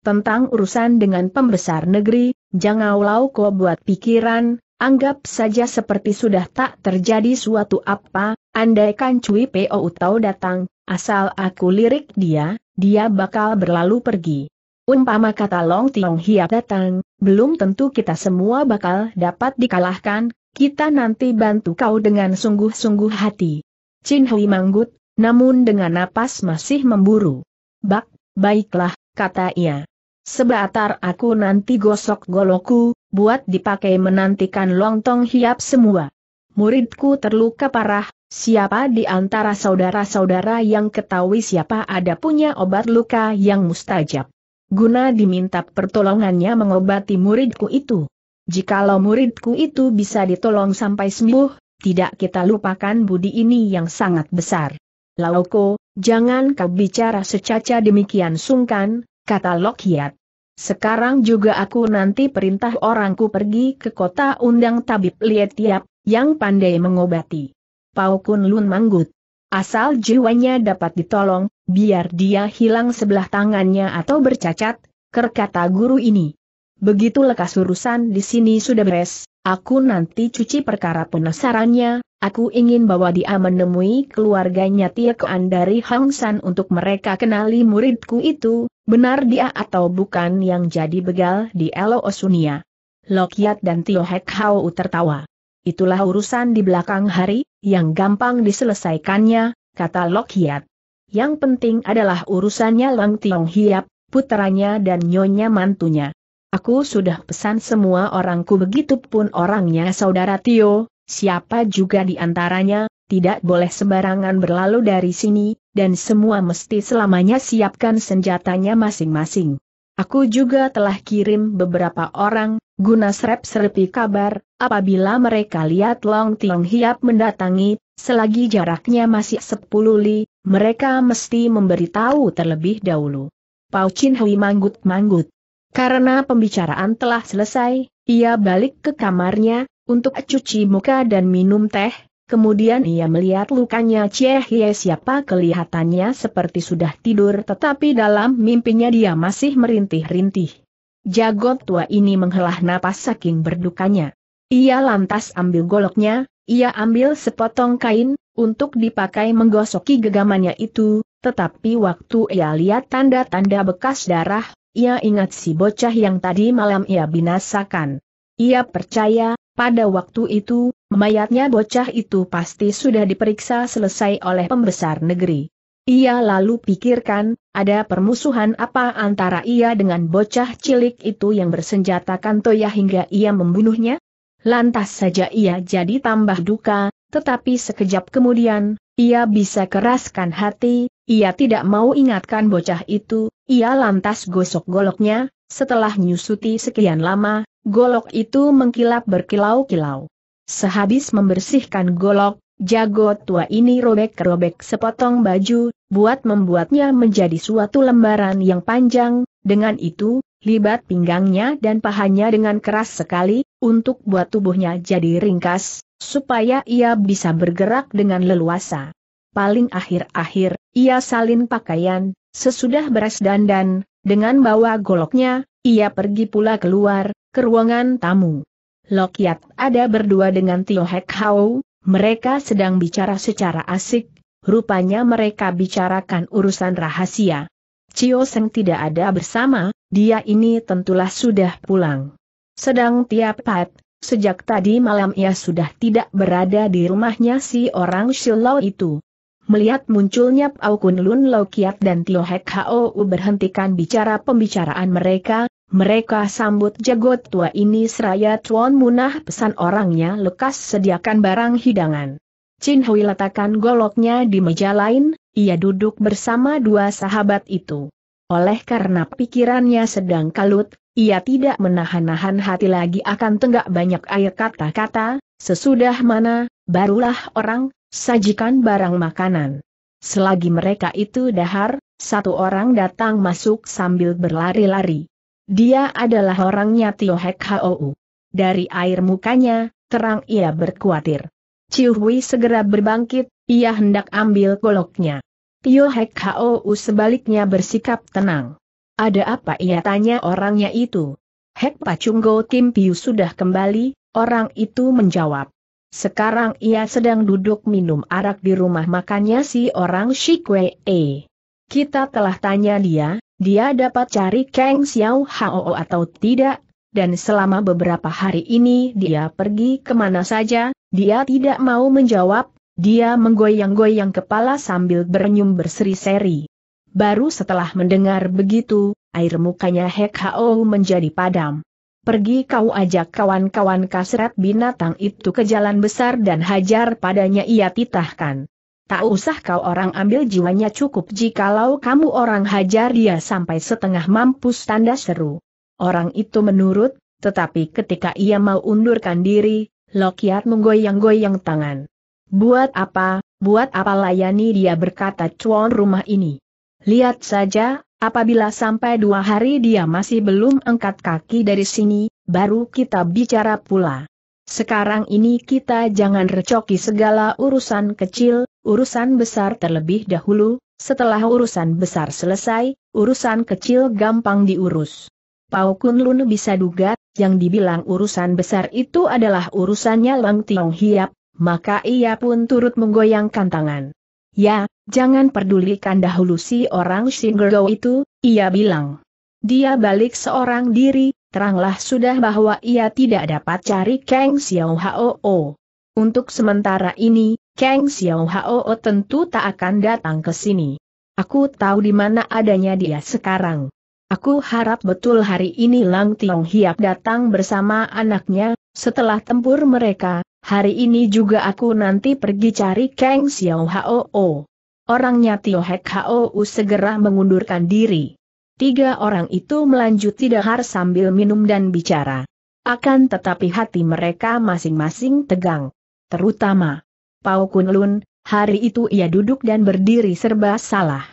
Tentang urusan dengan pembesar negeri, jangan Laoko buat pikiran, Anggap saja seperti sudah tak terjadi suatu apa, andaikan Cui po Utau datang, asal aku lirik dia, dia bakal berlalu pergi. Umpama kata Long Tiong Hiap datang, belum tentu kita semua bakal dapat dikalahkan, kita nanti bantu kau dengan sungguh-sungguh hati. Chin Hui manggut, namun dengan napas masih memburu. Bak, baiklah, kata ia. Sebatar aku nanti gosok goloku, buat dipakai menantikan lontong hiap semua. Muridku terluka parah, siapa di antara saudara-saudara yang ketahui siapa ada punya obat luka yang mustajab. Guna diminta pertolongannya mengobati muridku itu. Jikalau muridku itu bisa ditolong sampai sembuh, tidak kita lupakan budi ini yang sangat besar. Lauko, jangan kau bicara secaca demikian sungkan, kata Lokiat. Sekarang juga aku nanti perintah orangku pergi ke kota undang tabib lihat Tiap, yang pandai mengobati. Pau Kun Lun Manggut. Asal jiwanya dapat ditolong, biar dia hilang sebelah tangannya atau bercacat, kerkata guru ini. Begitu lekas urusan di sini sudah beres, Aku nanti cuci perkara penasarannya, aku ingin bawa dia menemui keluarganya Tiekoan dari Hang San untuk mereka kenali muridku itu, benar dia atau bukan yang jadi begal di Elo Osunia. Lokiat dan Tio Hek Hau tertawa. Itulah urusan di belakang hari, yang gampang diselesaikannya, kata Lokiat. Yang penting adalah urusannya Lang Tiong Hiap, putranya dan nyonya mantunya. Aku sudah pesan semua orangku begitu pun orangnya saudara Tio, siapa juga di antaranya, tidak boleh sembarangan berlalu dari sini, dan semua mesti selamanya siapkan senjatanya masing-masing. Aku juga telah kirim beberapa orang, guna serep-serepi kabar, apabila mereka lihat Long Tiong Hiap mendatangi, selagi jaraknya masih sepuluh li, mereka mesti memberitahu terlebih dahulu. Pau Chin Hui manggut-manggut. Karena pembicaraan telah selesai, ia balik ke kamarnya, untuk cuci muka dan minum teh, kemudian ia melihat lukanya Chie Hie siapa kelihatannya seperti sudah tidur tetapi dalam mimpinya dia masih merintih-rintih. Jagot tua ini menghelah napas saking berdukanya. Ia lantas ambil goloknya, ia ambil sepotong kain, untuk dipakai menggosoki gegamannya itu, tetapi waktu ia lihat tanda-tanda bekas darah, ia ingat si bocah yang tadi malam ia binasakan. Ia percaya, pada waktu itu, mayatnya bocah itu pasti sudah diperiksa selesai oleh pembesar negeri. Ia lalu pikirkan, ada permusuhan apa antara ia dengan bocah cilik itu yang bersenjatakan Toya hingga ia membunuhnya? Lantas saja ia jadi tambah duka, tetapi sekejap kemudian, ia bisa keraskan hati, ia tidak mau ingatkan bocah itu, ia lantas gosok goloknya, setelah nyusuti sekian lama, golok itu mengkilap berkilau-kilau. Sehabis membersihkan golok, jago tua ini robek-robek sepotong baju, buat membuatnya menjadi suatu lembaran yang panjang, dengan itu, libat pinggangnya dan pahanya dengan keras sekali, untuk buat tubuhnya jadi ringkas, supaya ia bisa bergerak dengan leluasa paling akhir-akhir, ia salin pakaian, sesudah beres dandan, dengan bawa goloknya, ia pergi pula keluar, ke ruangan tamu. Lokiat ada berdua dengan Tio Hek Hau, mereka sedang bicara secara asik, rupanya mereka bicarakan urusan rahasia. Cio Seng tidak ada bersama, dia ini tentulah sudah pulang. Sedang tiap pat, Sejak tadi malam ia sudah tidak berada di rumahnya si orang Shilau itu. Melihat munculnya Pao Kun Lun Lo Kiat dan Tio Hek U berhentikan bicara pembicaraan mereka, mereka sambut jago tua ini seraya Tuan Munah pesan orangnya lekas sediakan barang hidangan. Chin Hui letakkan goloknya di meja lain, ia duduk bersama dua sahabat itu. Oleh karena pikirannya sedang kalut, ia tidak menahan-nahan hati lagi akan tenggak banyak air kata-kata, sesudah mana, barulah orang Sajikan barang makanan. Selagi mereka itu dahar, satu orang datang masuk sambil berlari-lari. Dia adalah orangnya Tio Hek Hou. Dari air mukanya, terang ia berkuatir. Ciu Hui segera berbangkit, ia hendak ambil goloknya. Tio Hek Hou sebaliknya bersikap tenang. Ada apa ia tanya orangnya itu? Hek Pacunggo Kim Piu sudah kembali, orang itu menjawab. Sekarang ia sedang duduk minum arak di rumah makannya si orang Shikwe E. Kita telah tanya dia, dia dapat cari Kang Xiao Hao atau tidak, dan selama beberapa hari ini dia pergi kemana saja, dia tidak mau menjawab, dia menggoyang-goyang kepala sambil berenyum berseri-seri. Baru setelah mendengar begitu, air mukanya Hek Hao menjadi padam pergi kau ajak kawan-kawan kasret binatang itu ke jalan besar dan hajar padanya ia titahkan. Tak usah kau orang ambil jiwanya cukup jikalau kamu orang hajar dia sampai setengah mampus tanda seru. Orang itu menurut, tetapi ketika ia mau undurkan diri, Lokiar menggoyang-goyang tangan. Buat apa, buat apa layani dia berkata cuan rumah ini. Lihat saja, Apabila sampai dua hari dia masih belum angkat kaki dari sini, baru kita bicara pula. Sekarang ini kita jangan recoki segala urusan kecil, urusan besar terlebih dahulu, setelah urusan besar selesai, urusan kecil gampang diurus. Pau Kun Lun bisa duga, yang dibilang urusan besar itu adalah urusannya Lang Tiong Hiap, maka ia pun turut menggoyangkan tangan. Ya, jangan pedulikan dahulu si orang Shingergo itu, ia bilang. Dia balik seorang diri, teranglah sudah bahwa ia tidak dapat cari Kang Xiao Hao. Untuk sementara ini, Kang Xiao Hao tentu tak akan datang ke sini. Aku tahu di mana adanya dia sekarang. Aku harap betul hari ini Lang Tiong Hiap datang bersama anaknya, setelah tempur mereka, hari ini juga aku nanti pergi cari Kang Xiao Hao. Orangnya Tio Hek Hao segera mengundurkan diri. Tiga orang itu melanjuti dahar sambil minum dan bicara. Akan tetapi hati mereka masing-masing tegang. Terutama, Pau Kun Lun, hari itu ia duduk dan berdiri serba salah.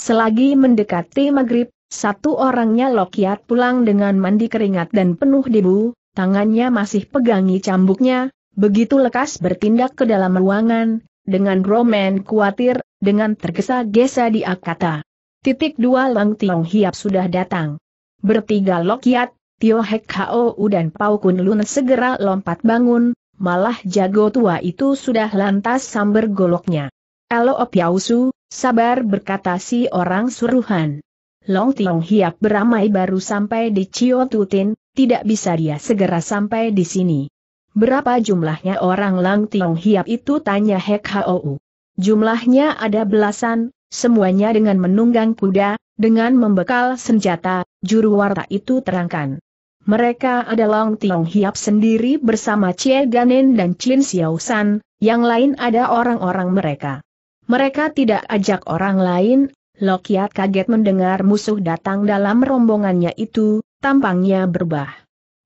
Selagi mendekati maghrib, satu orangnya Lokiat pulang dengan mandi keringat dan penuh debu, tangannya masih pegangi cambuknya, Begitu lekas bertindak ke dalam ruangan, dengan Roman khawatir, dengan tergesa-gesa dia kata. Titik dua Long Tiong Hiap sudah datang. Bertiga Lokiat, Tio Hek Hou dan Pau Kun Lun segera lompat bangun, malah jago tua itu sudah lantas samber goloknya. Elo Piausu, sabar berkata si orang suruhan. Long Tiong Hiap beramai baru sampai di Cio Tutin, tidak bisa dia segera sampai di sini. Berapa jumlahnya orang Lang Tiong Hiap itu tanya Hek Hou. Jumlahnya ada belasan, semuanya dengan menunggang kuda, dengan membekal senjata, juru warta itu terangkan. Mereka ada Long Tiong Hiap sendiri bersama Chie Ganen dan Chin Xiao San, yang lain ada orang-orang mereka. Mereka tidak ajak orang lain, Lokiat kaget mendengar musuh datang dalam rombongannya itu, tampangnya berubah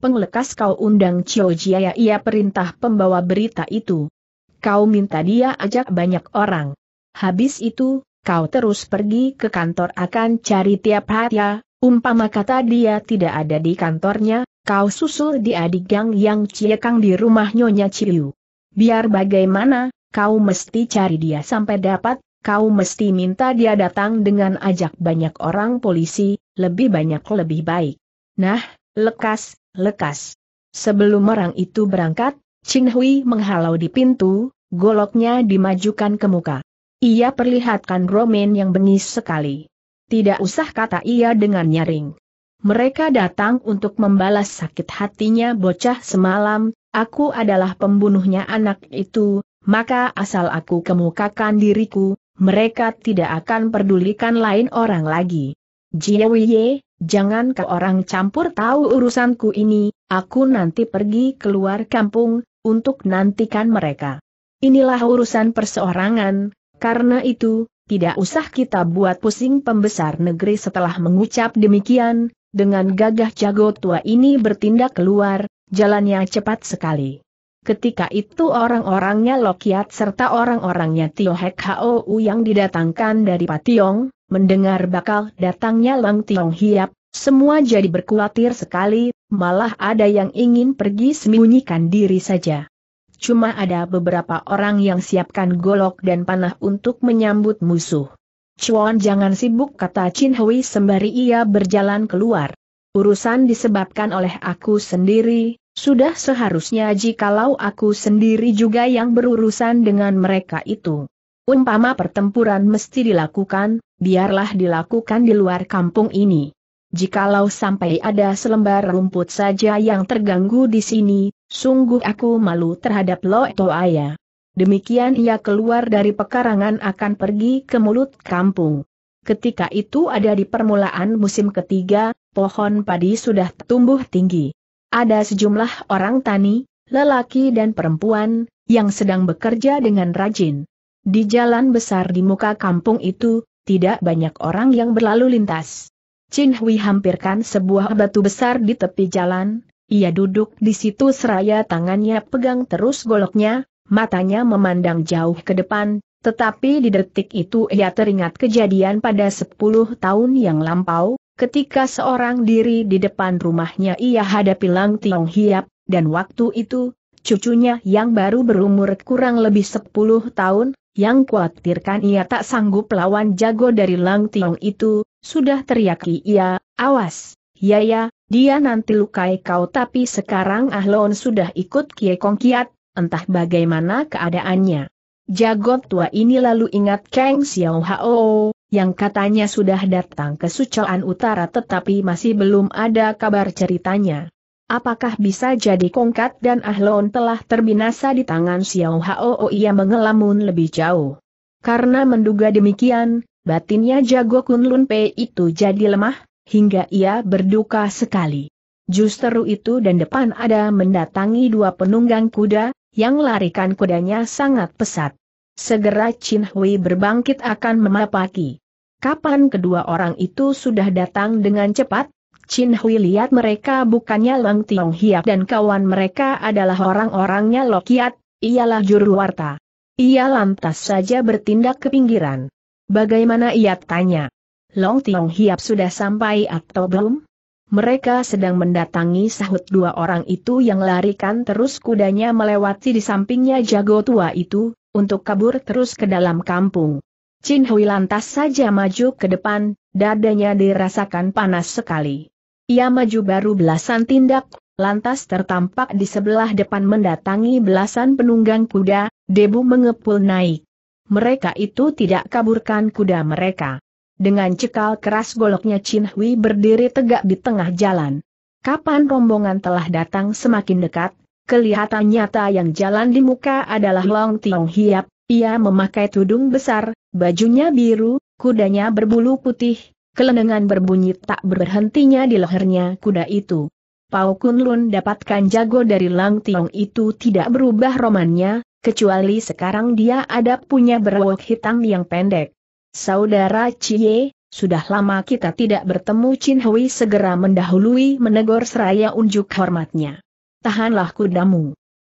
penglekas kau undang Chiu Jiaya ia perintah pembawa berita itu. Kau minta dia ajak banyak orang. Habis itu, kau terus pergi ke kantor akan cari tiap hari, umpama kata dia tidak ada di kantornya, kau susul dia di gang yang ciekang di rumah Nyonya Chiu. Biar bagaimana, kau mesti cari dia sampai dapat, kau mesti minta dia datang dengan ajak banyak orang polisi, lebih banyak lebih baik. Nah, lekas, lekas. Sebelum orang itu berangkat, Chin Hui menghalau di pintu, goloknya dimajukan ke muka. Ia perlihatkan Romain yang bengis sekali. Tidak usah kata ia dengan nyaring. Mereka datang untuk membalas sakit hatinya bocah semalam, aku adalah pembunuhnya anak itu, maka asal aku kemukakan diriku, mereka tidak akan pedulikan lain orang lagi. Jiawiye, jangan ke orang campur tahu urusanku ini, aku nanti pergi keluar kampung, untuk nantikan mereka. Inilah urusan perseorangan, karena itu, tidak usah kita buat pusing pembesar negeri setelah mengucap demikian, dengan gagah jago tua ini bertindak keluar, jalannya cepat sekali. Ketika itu orang-orangnya Lokiat serta orang-orangnya Tio Hek Hou yang didatangkan dari Pationg, mendengar bakal datangnya Lang Tiong Hiap, semua jadi berkuatir sekali, malah ada yang ingin pergi sembunyikan diri saja. Cuma ada beberapa orang yang siapkan golok dan panah untuk menyambut musuh. Cuan jangan sibuk kata Chin Hui sembari ia berjalan keluar. Urusan disebabkan oleh aku sendiri, sudah seharusnya jikalau aku sendiri juga yang berurusan dengan mereka itu. Umpama pertempuran mesti dilakukan, biarlah dilakukan di luar kampung ini. Jikalau sampai ada selembar rumput saja yang terganggu di sini, sungguh aku malu terhadap Lo atau ayah. Demikian ia keluar dari pekarangan akan pergi ke mulut kampung. Ketika itu ada di permulaan musim ketiga, pohon padi sudah tumbuh tinggi. Ada sejumlah orang tani, lelaki dan perempuan, yang sedang bekerja dengan rajin. Di jalan besar di muka kampung itu, tidak banyak orang yang berlalu lintas. Chin Hui hampirkan sebuah batu besar di tepi jalan, ia duduk di situ seraya tangannya pegang terus goloknya, matanya memandang jauh ke depan, tetapi di detik itu ia teringat kejadian pada 10 tahun yang lampau, Ketika seorang diri di depan rumahnya ia hadapi Lang Tiong Hiap, dan waktu itu, cucunya yang baru berumur kurang lebih 10 tahun, yang khawatirkan ia tak sanggup lawan jago dari Lang Tiong itu, sudah teriaki ia, awas, ya ya, dia nanti lukai kau tapi sekarang Ahlon sudah ikut Kie Kong Kiat, entah bagaimana keadaannya. Jago tua ini lalu ingat Kang Xiao Hao, yang katanya sudah datang ke Sucoan Utara tetapi masih belum ada kabar ceritanya. Apakah bisa jadi Kongkat dan Ahlon telah terbinasa di tangan Xiao Hao oh, ia mengelamun lebih jauh. Karena menduga demikian, batinnya jago Kunlun Pei itu jadi lemah, hingga ia berduka sekali. Justru itu dan depan ada mendatangi dua penunggang kuda, yang larikan kudanya sangat pesat. Segera Chin Hui berbangkit akan memapaki. Kapan kedua orang itu sudah datang dengan cepat? Chin Hui lihat mereka bukannya Lang Tiong Hiap dan kawan mereka adalah orang-orangnya Lokiat, ialah juru warta. Ia lantas saja bertindak ke pinggiran. Bagaimana ia tanya? Long Tiong Hiap sudah sampai atau belum? Mereka sedang mendatangi sahut dua orang itu yang larikan terus kudanya melewati di sampingnya jago tua itu, untuk kabur terus ke dalam kampung. Chin Hui lantas saja maju ke depan, dadanya dirasakan panas sekali. Ia maju baru belasan tindak, lantas tertampak di sebelah depan mendatangi belasan penunggang kuda, debu mengepul naik. Mereka itu tidak kaburkan kuda mereka. Dengan cekal keras goloknya Chin Hui berdiri tegak di tengah jalan. Kapan rombongan telah datang semakin dekat, kelihatan nyata yang jalan di muka adalah Long Tiong Hiap, ia memakai tudung besar, bajunya biru, kudanya berbulu putih, kelenengan berbunyi tak berhentinya di lehernya kuda itu. Pau Kunlun dapatkan jago dari Lang Tiong itu tidak berubah romannya, kecuali sekarang dia ada punya berwok hitam yang pendek. Saudara Cie, sudah lama kita tidak bertemu Chin Hui segera mendahului menegur seraya unjuk hormatnya. Tahanlah kudamu.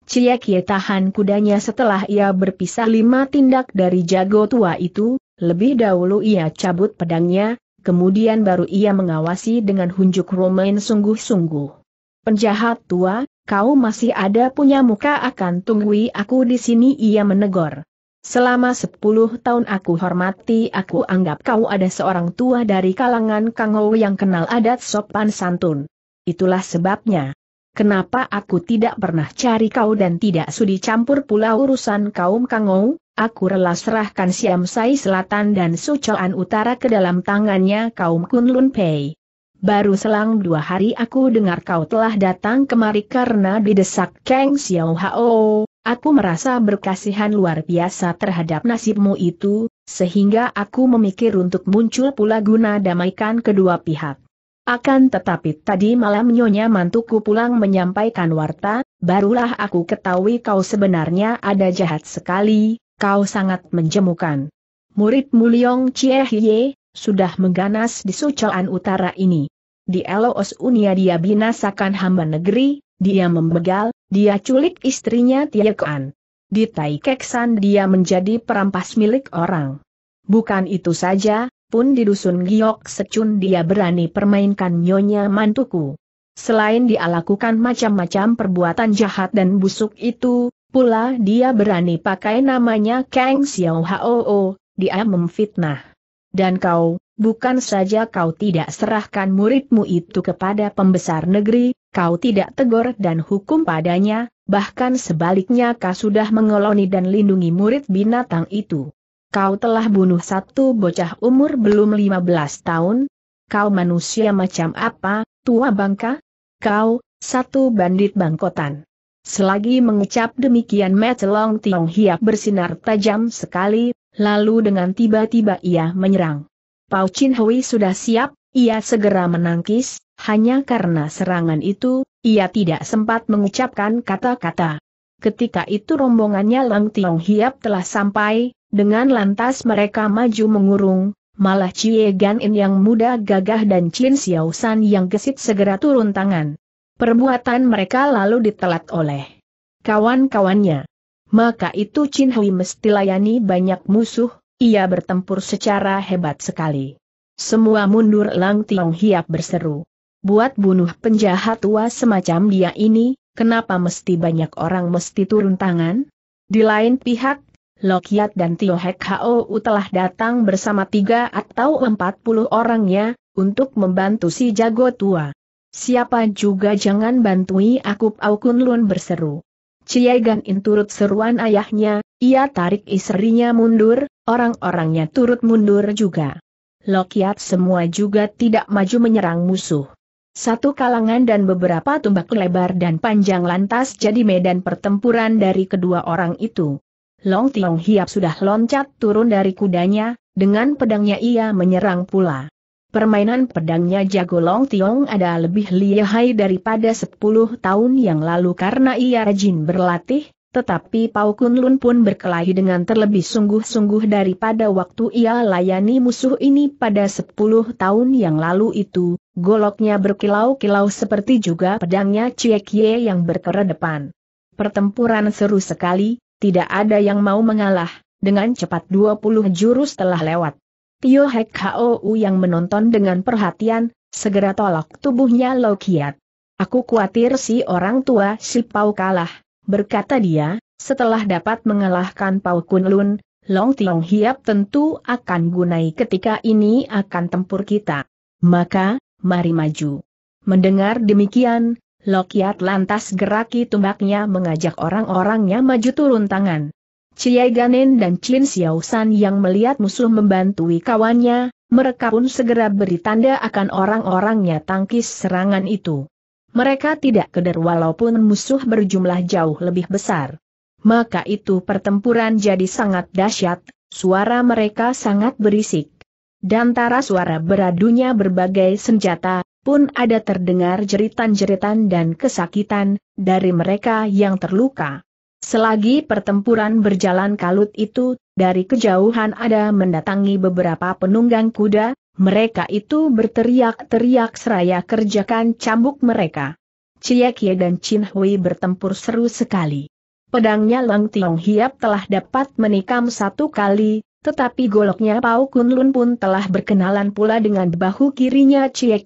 Ciakie tahan kudanya setelah ia berpisah lima tindak dari jago tua itu, lebih dahulu ia cabut pedangnya, kemudian baru ia mengawasi dengan hunjuk romain sungguh-sungguh. Penjahat tua, kau masih ada punya muka akan tunggui aku di sini ia menegur. Selama sepuluh tahun aku hormati aku anggap kau ada seorang tua dari kalangan Kangou yang kenal adat sopan santun. Itulah sebabnya, Kenapa aku tidak pernah cari kau dan tidak sudi campur pula urusan kaum Kangou? Aku rela serahkan Siam Sai Selatan dan Sucoan Utara ke dalam tangannya kaum Kunlun Pei. Baru selang dua hari aku dengar kau telah datang kemari karena didesak Kang Xiao Hao. Aku merasa berkasihan luar biasa terhadap nasibmu itu, sehingga aku memikir untuk muncul pula guna damaikan kedua pihak. Akan tetapi tadi malam nyonya mantuku pulang menyampaikan warta, barulah aku ketahui kau sebenarnya ada jahat sekali, kau sangat menjemukan. Murid Mulyong Chiehye, sudah mengganas di Sucoan Utara ini. Di Eloos Unia dia binasakan hamba negeri, dia membegal, dia culik istrinya Tiekoan. Di Taikeksan dia menjadi perampas milik orang. Bukan itu saja, pun di dusun Giok Secun dia berani permainkan nyonya mantuku. Selain dia lakukan macam-macam perbuatan jahat dan busuk itu, pula dia berani pakai namanya Kang Xiao Hao, dia memfitnah. Dan kau, bukan saja kau tidak serahkan muridmu itu kepada pembesar negeri, kau tidak tegur dan hukum padanya, bahkan sebaliknya kau sudah mengoloni dan lindungi murid binatang itu. Kau telah bunuh satu bocah umur belum 15 tahun? Kau manusia macam apa, tua bangka? Kau, satu bandit bangkotan. Selagi mengucap demikian Metelong Tiong Hiap bersinar tajam sekali, lalu dengan tiba-tiba ia menyerang. Pau Chin Hui sudah siap, ia segera menangkis, hanya karena serangan itu, ia tidak sempat mengucapkan kata-kata. Ketika itu rombongannya Lang Tiong Hiap telah sampai, dengan lantas mereka maju mengurung, malah Chie Gan In yang muda gagah dan Chin Xiao San yang gesit segera turun tangan. Perbuatan mereka lalu ditelat oleh kawan-kawannya. Maka itu Chin Hui mesti layani banyak musuh, ia bertempur secara hebat sekali. Semua mundur Lang Tiong Hiap berseru. Buat bunuh penjahat tua semacam dia ini, kenapa mesti banyak orang mesti turun tangan? Di lain pihak, Lokiat dan Tio Hek Hou telah datang bersama tiga atau empat puluh orangnya, untuk membantu si jago tua. Siapa juga jangan bantui aku Pau Kun Lun berseru. Cie Gan In turut seruan ayahnya, ia tarik istrinya mundur, orang-orangnya turut mundur juga. Lokiat semua juga tidak maju menyerang musuh. Satu kalangan dan beberapa tumbak lebar dan panjang lantas jadi medan pertempuran dari kedua orang itu. Long Tiong Hiap sudah loncat turun dari kudanya, dengan pedangnya ia menyerang pula. Permainan pedangnya jago Long Tiong ada lebih lihai daripada 10 tahun yang lalu karena ia rajin berlatih, tetapi Pau Kun Lun pun berkelahi dengan terlebih sungguh-sungguh daripada waktu ia layani musuh ini pada 10 tahun yang lalu itu, goloknya berkilau-kilau seperti juga pedangnya Cie Kie yang berkeredepan. Pertempuran seru sekali, tidak ada yang mau mengalah, dengan cepat 20 jurus telah lewat. Tio Hek Hou yang menonton dengan perhatian, segera tolak tubuhnya Lo Kiat. Aku khawatir si orang tua si Pau kalah, berkata dia, setelah dapat mengalahkan Pau Kun Lun, Long Tiong Hiap tentu akan gunai ketika ini akan tempur kita. Maka, mari maju. Mendengar demikian, Lokiat lantas geraki tumbaknya mengajak orang-orangnya maju turun tangan. Chiai Ganen dan Chin Xiaosan yang melihat musuh membantui kawannya, mereka pun segera beri tanda akan orang-orangnya tangkis serangan itu. Mereka tidak keder walaupun musuh berjumlah jauh lebih besar. Maka itu pertempuran jadi sangat dahsyat, suara mereka sangat berisik. Dan tara suara beradunya berbagai senjata, pun ada terdengar jeritan-jeritan dan kesakitan dari mereka yang terluka. Selagi pertempuran berjalan kalut itu, dari kejauhan ada mendatangi beberapa penunggang kuda, mereka itu berteriak-teriak seraya kerjakan cambuk mereka. Cie dan Chin Hui bertempur seru sekali. Pedangnya Leng Tiong Hiap telah dapat menikam satu kali, tetapi goloknya Pau Kunlun pun telah berkenalan pula dengan bahu kirinya Cie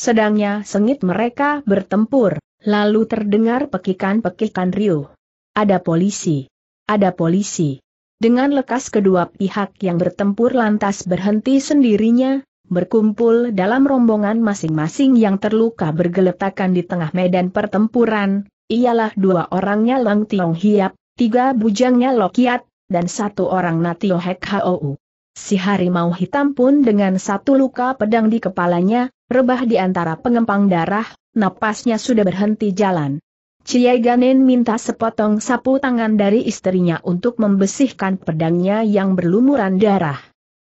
Sedangnya sengit mereka bertempur, lalu terdengar pekikan-pekikan riuh. Ada polisi. Ada polisi. Dengan lekas kedua pihak yang bertempur lantas berhenti sendirinya, berkumpul dalam rombongan masing-masing yang terluka bergeletakan di tengah medan pertempuran, ialah dua orangnya Lang Tiong Hiap, tiga bujangnya Lokiat, dan satu orang Natio Hek Hou. Si harimau hitam pun dengan satu luka pedang di kepalanya, rebah di antara pengempang darah, napasnya sudah berhenti jalan. Ciai Ganen minta sepotong sapu tangan dari istrinya untuk membersihkan pedangnya yang berlumuran darah.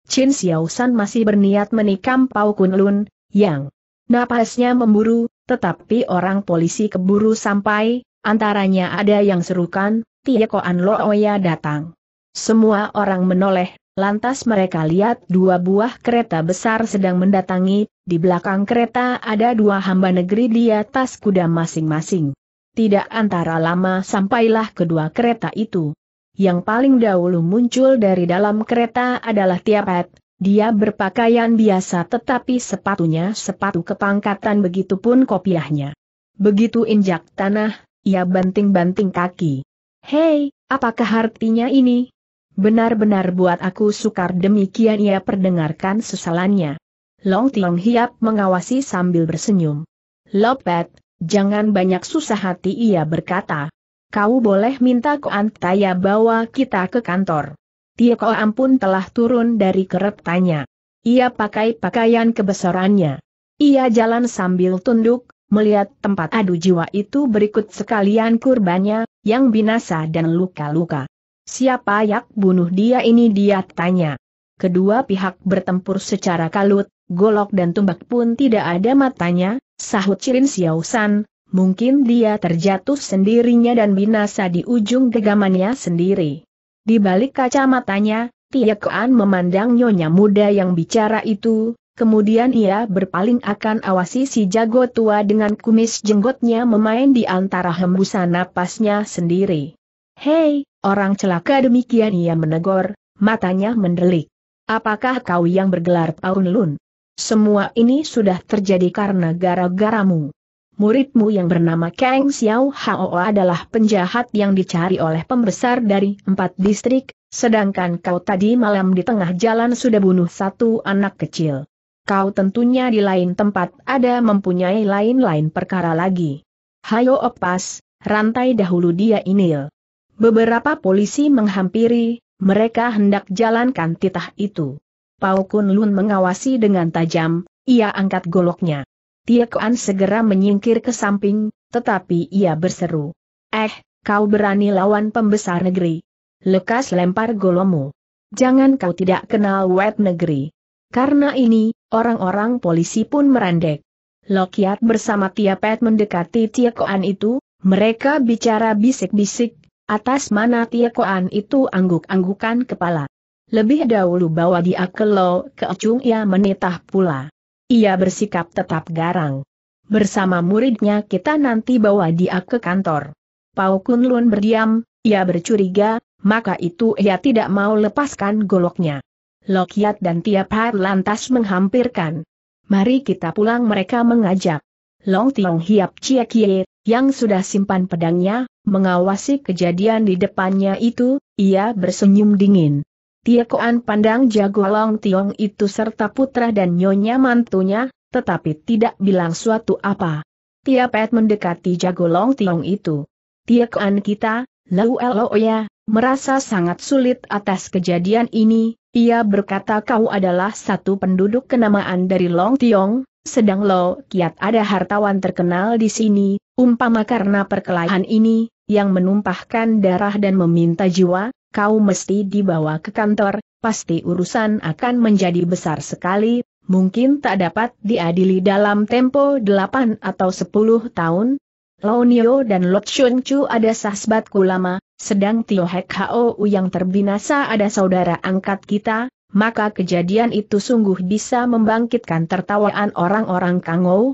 Chin San masih berniat menikam Pau Lun, yang napasnya memburu, tetapi orang polisi keburu sampai, antaranya ada yang serukan, Tiekoan Looya datang. Semua orang menoleh, Lantas mereka lihat dua buah kereta besar sedang mendatangi, di belakang kereta ada dua hamba negeri di atas kuda masing-masing. Tidak antara lama sampailah kedua kereta itu. Yang paling dahulu muncul dari dalam kereta adalah Tiapet, dia berpakaian biasa tetapi sepatunya sepatu kepangkatan begitu pun kopiahnya. Begitu injak tanah, ia banting-banting kaki. Hei, apakah artinya ini? Benar-benar buat aku sukar demikian ia perdengarkan sesalannya. Long Tiong Hiap mengawasi sambil bersenyum. Lopet, jangan banyak susah hati ia berkata. Kau boleh minta Koan Taya bawa kita ke kantor. Tio Koan pun telah turun dari keretanya. Ia pakai pakaian kebesarannya. Ia jalan sambil tunduk, melihat tempat adu jiwa itu berikut sekalian kurbannya, yang binasa dan luka-luka. Siapa yang bunuh dia ini dia tanya. Kedua pihak bertempur secara kalut, golok dan tumbak pun tidak ada matanya, sahut Cirin Siausan, mungkin dia terjatuh sendirinya dan binasa di ujung gegamannya sendiri. Di balik kacamatanya, Tiakuan memandang nyonya muda yang bicara itu, kemudian ia berpaling akan awasi si jago tua dengan kumis jenggotnya memain di antara hembusan napasnya sendiri. Hei, Orang celaka demikian ia menegur, matanya mendelik. Apakah kau yang bergelar Paun Lun? Semua ini sudah terjadi karena gara-garamu. Muridmu yang bernama Kang Xiao Hao adalah penjahat yang dicari oleh pembesar dari empat distrik, sedangkan kau tadi malam di tengah jalan sudah bunuh satu anak kecil. Kau tentunya di lain tempat ada mempunyai lain-lain perkara lagi. Hayo opas, rantai dahulu dia inil. Beberapa polisi menghampiri, mereka hendak jalankan titah itu. Pau Kun Lun mengawasi dengan tajam, ia angkat goloknya. Tia Kuan segera menyingkir ke samping, tetapi ia berseru. Eh, kau berani lawan pembesar negeri. Lekas lempar golomu. Jangan kau tidak kenal wet negeri. Karena ini, orang-orang polisi pun merandek. Lokiat bersama Tia Pet mendekati Tia Kuan itu, mereka bicara bisik-bisik, atas mana Tiekoan itu angguk-anggukan kepala. Lebih dahulu bawa dia ke Lo ke Ecung ia menitah pula. Ia bersikap tetap garang. Bersama muridnya kita nanti bawa dia ke kantor. Pau Kunlun berdiam, ia bercuriga, maka itu ia tidak mau lepaskan goloknya. Lokiat dan tiap hari lantas menghampirkan. Mari kita pulang mereka mengajak. Long Tiong Hiap Cie Kie, yang sudah simpan pedangnya, Mengawasi kejadian di depannya itu, ia bersenyum dingin. Tiekoan pandang jago Long Tiong itu serta putra dan nyonya mantunya, tetapi tidak bilang suatu apa. Tia Pet mendekati jago Long Tiong itu. Tiekoan kita, lau elo ya, merasa sangat sulit atas kejadian ini, ia berkata kau adalah satu penduduk kenamaan dari Long Tiong, sedang Lo Kiat ada hartawan terkenal di sini, Umpama karena perkelahian ini, yang menumpahkan darah dan meminta jiwa, kau mesti dibawa ke kantor, pasti urusan akan menjadi besar sekali, mungkin tak dapat diadili dalam tempo 8 atau 10 tahun. Laonio dan Lot Chun Chu ada sahabatku lama, sedang Tio Hek yang terbinasa ada saudara angkat kita, maka kejadian itu sungguh bisa membangkitkan tertawaan orang-orang Kangou,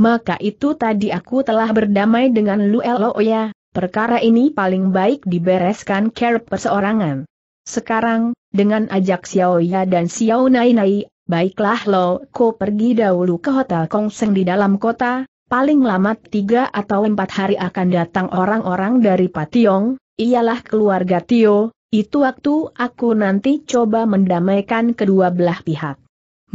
maka itu tadi aku telah berdamai dengan Lu Eloya, oh perkara ini paling baik dibereskan care perseorangan. Sekarang, dengan ajak Xiao Ya dan Xiao Nai Nai, baiklah Lo Ko pergi dahulu ke Hotel Kongseng di dalam kota, paling lama tiga atau empat hari akan datang orang-orang dari Pationg, ialah keluarga Tio, itu waktu aku nanti coba mendamaikan kedua belah pihak.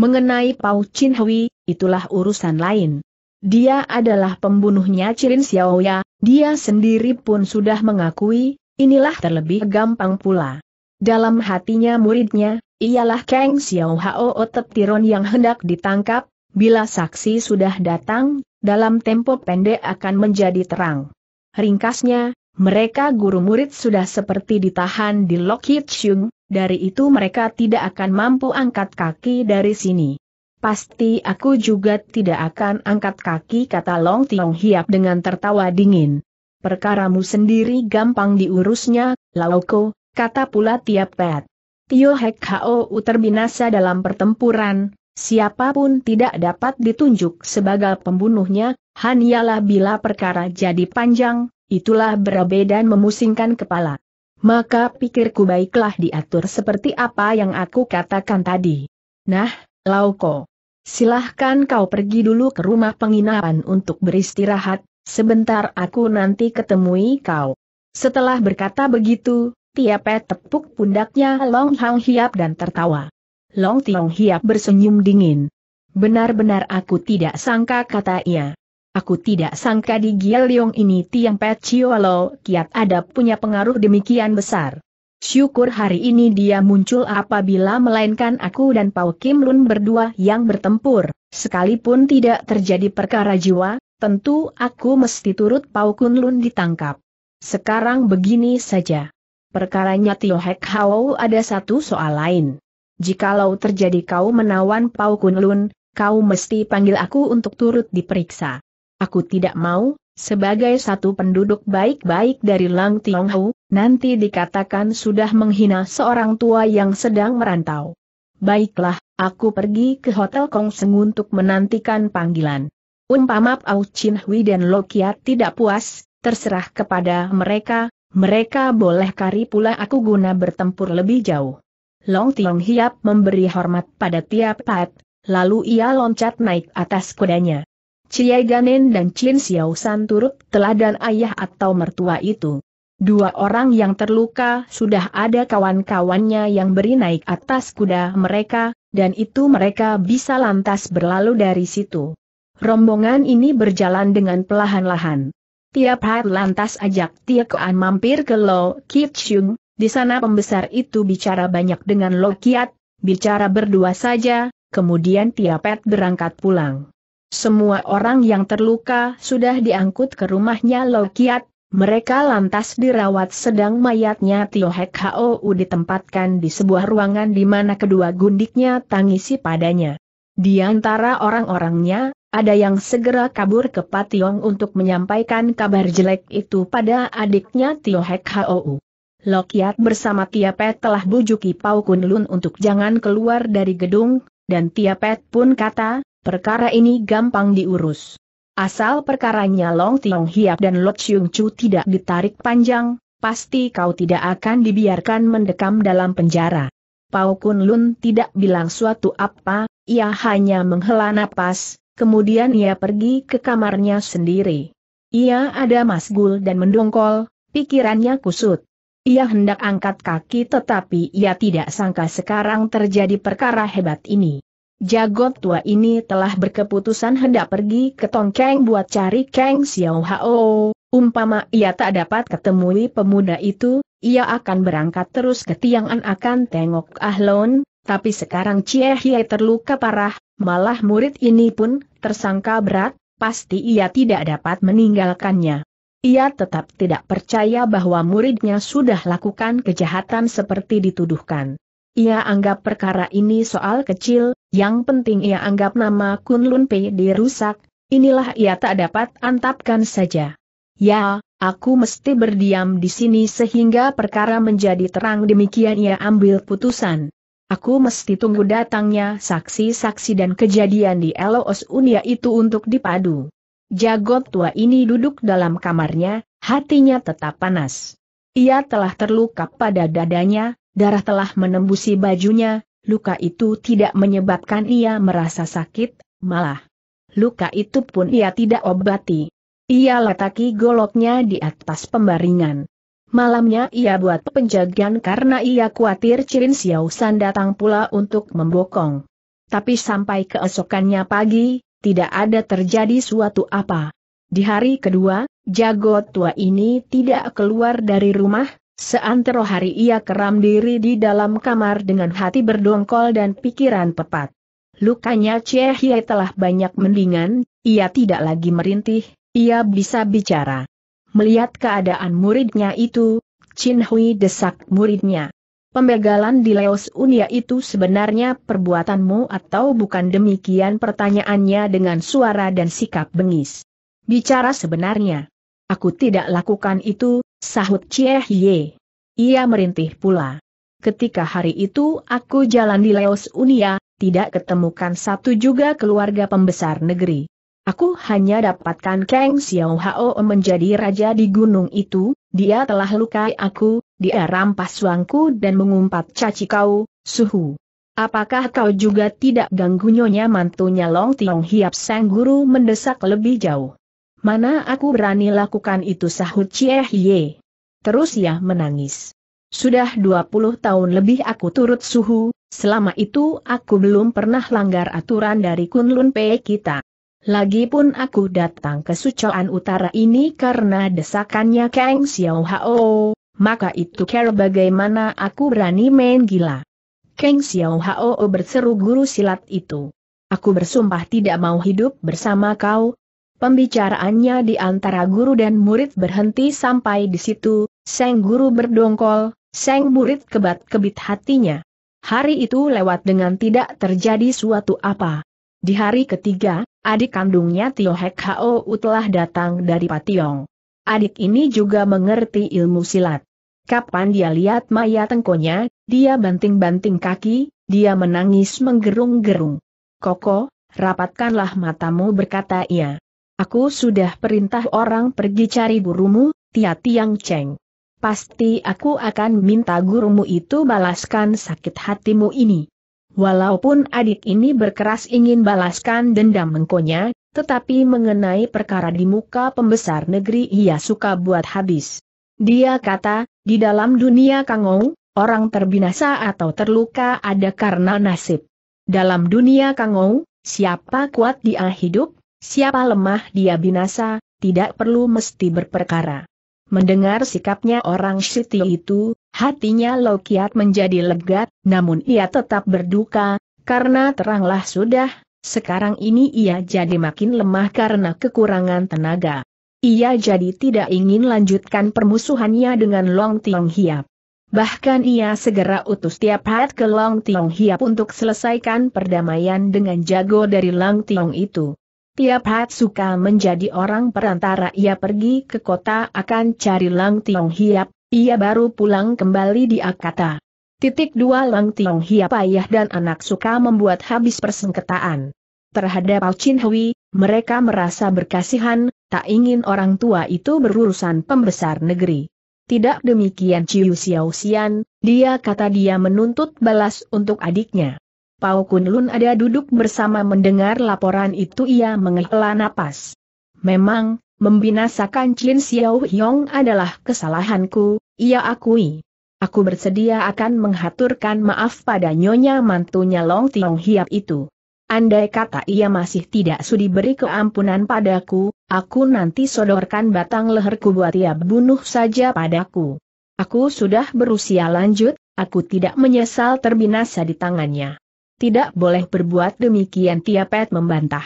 Mengenai Pau Chin Hui, itulah urusan lain. Dia adalah pembunuhnya Cirin Xiaoya, dia sendiri pun sudah mengakui, inilah terlebih gampang pula. Dalam hatinya muridnya, ialah Kang Xiao Hao Otep yang hendak ditangkap, bila saksi sudah datang, dalam tempo pendek akan menjadi terang. Ringkasnya, mereka guru murid sudah seperti ditahan di Lokit Chung, dari itu mereka tidak akan mampu angkat kaki dari sini. Pasti aku juga tidak akan angkat kaki kata Long Tiong Hiap dengan tertawa dingin. Perkaramu sendiri gampang diurusnya, Lauko, kata pula Tiap Pet. Tio Hek Hou terbinasa dalam pertempuran, siapapun tidak dapat ditunjuk sebagai pembunuhnya, hanyalah bila perkara jadi panjang, itulah berbeda memusingkan kepala. Maka pikirku baiklah diatur seperti apa yang aku katakan tadi. Nah, Lauko. Silahkan kau pergi dulu ke rumah penginapan untuk beristirahat, sebentar aku nanti ketemui kau. Setelah berkata begitu, Tiape tepuk pundaknya Long Hang Hiap dan tertawa. Long Tiong Hiap bersenyum dingin. Benar-benar aku tidak sangka kata ia. Aku tidak sangka di Gileong ini Tiang Pet lo kiat ada punya pengaruh demikian besar. Syukur hari ini dia muncul apabila melainkan aku dan Pau Kim Lun berdua yang bertempur. Sekalipun tidak terjadi perkara jiwa, tentu aku mesti turut Pau Kun Lun ditangkap. Sekarang begini saja. Perkaranya Tio Hek Hao ada satu soal lain. Jikalau terjadi kau menawan Pau Kun Lun, kau mesti panggil aku untuk turut diperiksa. Aku tidak mau, sebagai satu penduduk baik-baik dari Lang Tionghu, nanti dikatakan sudah menghina seorang tua yang sedang merantau. Baiklah, aku pergi ke Hotel Kong Seng untuk menantikan panggilan. Umpama Au Chin Hui dan Lokia tidak puas, terserah kepada mereka, mereka boleh kari pula aku guna bertempur lebih jauh. Long Tiong Hiap memberi hormat pada Tiap Pat, lalu ia loncat naik atas kudanya. Ciai Ganen dan Chin Xiao San turut teladan ayah atau mertua itu. Dua orang yang terluka sudah ada kawan-kawannya yang beri naik atas kuda mereka, dan itu mereka bisa lantas berlalu dari situ. Rombongan ini berjalan dengan pelahan-lahan. Tiap hari lantas ajak Tia Kean mampir ke Lo Kiat Chung, di sana pembesar itu bicara banyak dengan Lo Kiat, bicara berdua saja, kemudian Tia Pet berangkat pulang. Semua orang yang terluka sudah diangkut ke rumahnya Lokiat, mereka lantas dirawat sedang mayatnya Tio Hek Hou ditempatkan di sebuah ruangan di mana kedua gundiknya tangisi padanya. Di antara orang-orangnya, ada yang segera kabur ke Pationg untuk menyampaikan kabar jelek itu pada adiknya Tio Hek Hou. Lokiat bersama Tia Pet telah bujuki Pau Kunlun untuk jangan keluar dari gedung, dan Tia Pet pun kata, Perkara ini gampang diurus. Asal perkaranya Long Tiong Hiap dan Lot Chung Chu tidak ditarik panjang, pasti kau tidak akan dibiarkan mendekam dalam penjara. Pau Kun Lun tidak bilang suatu apa, ia hanya menghela napas, kemudian ia pergi ke kamarnya sendiri. Ia ada masgul dan mendongkol, pikirannya kusut. Ia hendak angkat kaki tetapi ia tidak sangka sekarang terjadi perkara hebat ini. Jagot tua ini telah berkeputusan hendak pergi ke Tongkeng buat cari Kang Xiao Hao. Umpama ia tak dapat ketemui pemuda itu, ia akan berangkat terus ke Tiang'an akan tengok Ahlon, tapi sekarang Chie Hie terluka parah, malah murid ini pun tersangka berat, pasti ia tidak dapat meninggalkannya. Ia tetap tidak percaya bahwa muridnya sudah lakukan kejahatan seperti dituduhkan. Ia anggap perkara ini soal kecil, yang penting ia anggap nama Kunlun Pei dirusak, inilah ia tak dapat antapkan saja. Ya, aku mesti berdiam di sini sehingga perkara menjadi terang demikian ia ambil putusan. Aku mesti tunggu datangnya saksi-saksi dan kejadian di Eloos Unia itu untuk dipadu. Jagot tua ini duduk dalam kamarnya, hatinya tetap panas. Ia telah terluka pada dadanya, darah telah menembusi bajunya, luka itu tidak menyebabkan ia merasa sakit, malah luka itu pun ia tidak obati. Ia letaki goloknya di atas pembaringan. Malamnya ia buat penjagaan karena ia khawatir Cirin Xiao San datang pula untuk membokong. Tapi sampai keesokannya pagi, tidak ada terjadi suatu apa. Di hari kedua, jago tua ini tidak keluar dari rumah, Seantero hari ia keram diri di dalam kamar dengan hati berdongkol dan pikiran pepat. Lukanya Chie Hie telah banyak mendingan, ia tidak lagi merintih, ia bisa bicara. Melihat keadaan muridnya itu, Chin Hui desak muridnya. Pembegalan di Leos Unia itu sebenarnya perbuatanmu atau bukan demikian pertanyaannya dengan suara dan sikap bengis. Bicara sebenarnya. Aku tidak lakukan itu, sahut Cie Hye. Ia merintih pula. Ketika hari itu aku jalan di Leos Unia, tidak ketemukan satu juga keluarga pembesar negeri. Aku hanya dapatkan Kang Xiao Hao menjadi raja di gunung itu, dia telah lukai aku, dia rampas wangku dan mengumpat caci kau, suhu. Apakah kau juga tidak ganggu nyonya mantunya Long Tiong Hiap Sang Guru mendesak lebih jauh? Mana aku berani lakukan itu sahut Cieh Ye. Terus ia menangis. Sudah 20 tahun lebih aku turut suhu, selama itu aku belum pernah langgar aturan dari Kunlun Pe kita. Lagipun aku datang ke Sucoan Utara ini karena desakannya Kang Xiao Hao, maka itu kira bagaimana aku berani main gila. Kang Xiao Hao berseru guru silat itu. Aku bersumpah tidak mau hidup bersama kau, Pembicaraannya di antara guru dan murid berhenti sampai di situ, Seng guru berdongkol, Seng murid kebat-kebit hatinya. Hari itu lewat dengan tidak terjadi suatu apa. Di hari ketiga, adik kandungnya Tio Hek Hao telah datang dari Pationg. Adik ini juga mengerti ilmu silat. Kapan dia lihat Maya Tengkonya, dia banting-banting kaki, dia menangis menggerung-gerung. Koko, rapatkanlah matamu berkata ia. Aku sudah perintah orang pergi cari gurumu, Tia Tiang Cheng. Pasti aku akan minta gurumu itu balaskan sakit hatimu ini. Walaupun adik ini berkeras ingin balaskan dendam mengkonya, tetapi mengenai perkara di muka pembesar negeri ia suka buat habis. Dia kata, di dalam dunia Kangou, orang terbinasa atau terluka ada karena nasib. Dalam dunia Kangou, siapa kuat dia hidup, Siapa lemah dia binasa, tidak perlu mesti berperkara. Mendengar sikapnya orang Siti itu, hatinya Lokiat menjadi legat, namun ia tetap berduka, karena teranglah sudah, sekarang ini ia jadi makin lemah karena kekurangan tenaga. Ia jadi tidak ingin lanjutkan permusuhannya dengan Long Tiong Hiap. Bahkan ia segera utus tiap hat ke Long Tiong Hiap untuk selesaikan perdamaian dengan jago dari Long Tiong itu. Tiap hat suka menjadi orang perantara ia pergi ke kota akan cari Lang Tiong Hiap, ia baru pulang kembali di Akata. Titik dua Lang Tiong Hiap ayah dan anak suka membuat habis persengketaan. Terhadap Ao Chin Hui, mereka merasa berkasihan, tak ingin orang tua itu berurusan pembesar negeri. Tidak demikian Ciu Xiao Xian, dia kata dia menuntut balas untuk adiknya. Pau Kunlun ada duduk bersama mendengar laporan itu ia menghela napas. Memang, membinasakan Chin Xiao Hyong adalah kesalahanku, ia akui. Aku bersedia akan menghaturkan maaf pada nyonya mantunya Long Tiong Hiap itu. Andai kata ia masih tidak sudi beri keampunan padaku, aku nanti sodorkan batang leherku buat ia bunuh saja padaku. Aku sudah berusia lanjut, aku tidak menyesal terbinasa di tangannya tidak boleh berbuat demikian Tiapet membantah.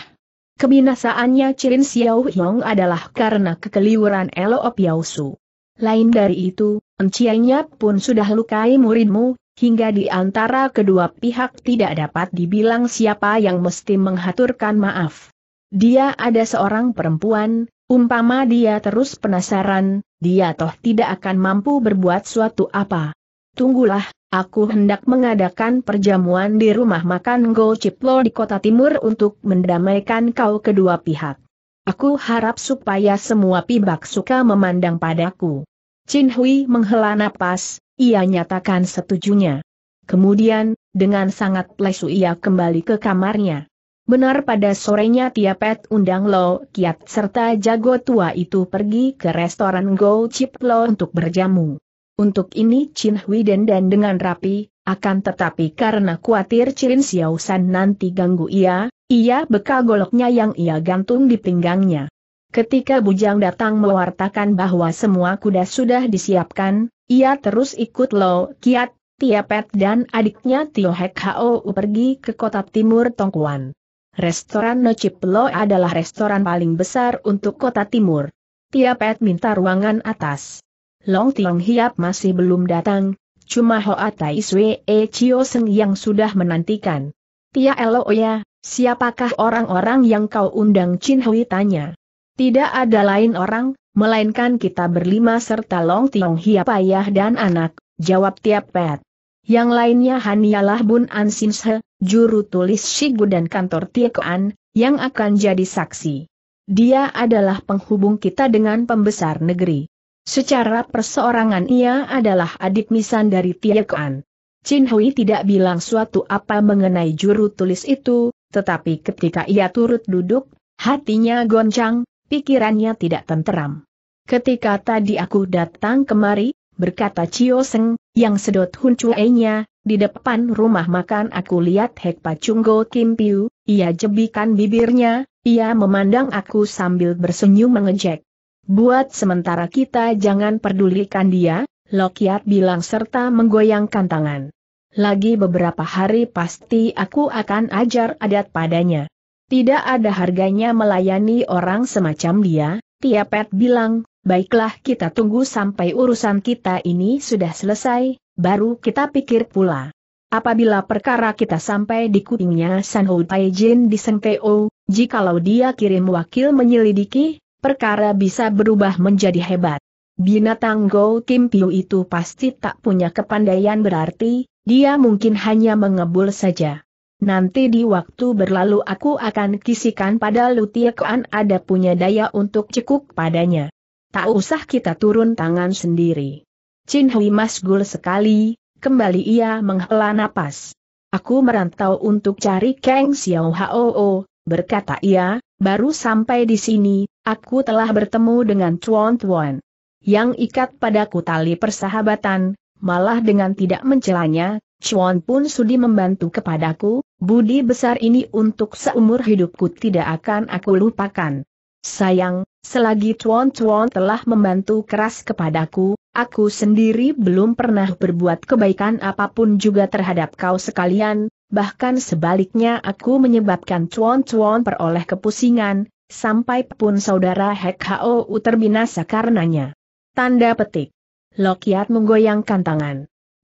Kebinasaannya Cirin Xiao Hyong adalah karena kekeliruan Elo Opiausu. Lain dari itu, enciannya pun sudah lukai muridmu, hingga di antara kedua pihak tidak dapat dibilang siapa yang mesti menghaturkan maaf. Dia ada seorang perempuan, umpama dia terus penasaran, dia toh tidak akan mampu berbuat suatu apa. Tunggulah, aku hendak mengadakan perjamuan di rumah makan Go Ciplo di kota timur untuk mendamaikan kau kedua pihak. Aku harap supaya semua pihak suka memandang padaku. Chin Hui menghela napas, ia nyatakan setujunya. Kemudian, dengan sangat lesu ia kembali ke kamarnya. Benar pada sorenya pet undang Lo Kiat serta jago tua itu pergi ke restoran Go Chip Lo untuk berjamu. Untuk ini Chin Hui dan dengan rapi, akan tetapi karena khawatir Chin Xiao San nanti ganggu ia, ia bekal goloknya yang ia gantung di pinggangnya. Ketika Bujang datang mewartakan bahwa semua kuda sudah disiapkan, ia terus ikut Lo Kiat, Tiapet dan adiknya Tio Hek Hao pergi ke kota timur Tongkuan. Restoran Nocip Lo adalah restoran paling besar untuk kota timur. Tiapet minta ruangan atas. Long Tiong Hiap masih belum datang, cuma Hoa Tai Swe e Chio Seng yang sudah menantikan. Tia Oya, oh siapakah orang-orang yang kau undang Chin Hui tanya. Tidak ada lain orang, melainkan kita berlima serta Long Tiong Hiap ayah dan anak, jawab Tiap Pet. Yang lainnya hanyalah Bun An Sin Se, juru tulis Shigu dan kantor Tiekoan, yang akan jadi saksi. Dia adalah penghubung kita dengan pembesar negeri. Secara perseorangan ia adalah adik misan dari Tiekoan. Chin Hui tidak bilang suatu apa mengenai juru tulis itu, tetapi ketika ia turut duduk, hatinya goncang, pikirannya tidak tenteram. Ketika tadi aku datang kemari, berkata Chio Seng, yang sedot Hun Chue-nya, di depan rumah makan aku lihat Hek Pacunggo Kim Piu, ia jebikan bibirnya, ia memandang aku sambil bersenyum mengejek. Buat sementara kita jangan pedulikan dia, Lokiat bilang serta menggoyangkan tangan. Lagi beberapa hari pasti aku akan ajar adat padanya. Tidak ada harganya melayani orang semacam dia, Tiapet bilang, baiklah kita tunggu sampai urusan kita ini sudah selesai, baru kita pikir pula. Apabila perkara kita sampai di kupingnya San Ho Taijin di Sengkeo, jikalau dia kirim wakil menyelidiki, perkara bisa berubah menjadi hebat. Binatang Go Kim Piu itu pasti tak punya kepandaian berarti, dia mungkin hanya mengebul saja. Nanti di waktu berlalu aku akan kisikan pada Lutie Kuan ada punya daya untuk cekuk padanya. Tak usah kita turun tangan sendiri. Chin Hui masgul sekali, kembali ia menghela napas. Aku merantau untuk cari Kang Xiao Hao, berkata ia, baru sampai di sini, aku telah bertemu dengan Chuan Chuan. Yang ikat padaku tali persahabatan, malah dengan tidak mencelanya, Chuan pun sudi membantu kepadaku, budi besar ini untuk seumur hidupku tidak akan aku lupakan. Sayang, selagi Chuan Chuan telah membantu keras kepadaku, aku sendiri belum pernah berbuat kebaikan apapun juga terhadap kau sekalian, bahkan sebaliknya aku menyebabkan Chuan Chuan peroleh kepusingan, sampai pun saudara Hek Hao terbinasa karenanya. Tanda petik. Lokiat menggoyangkan tangan.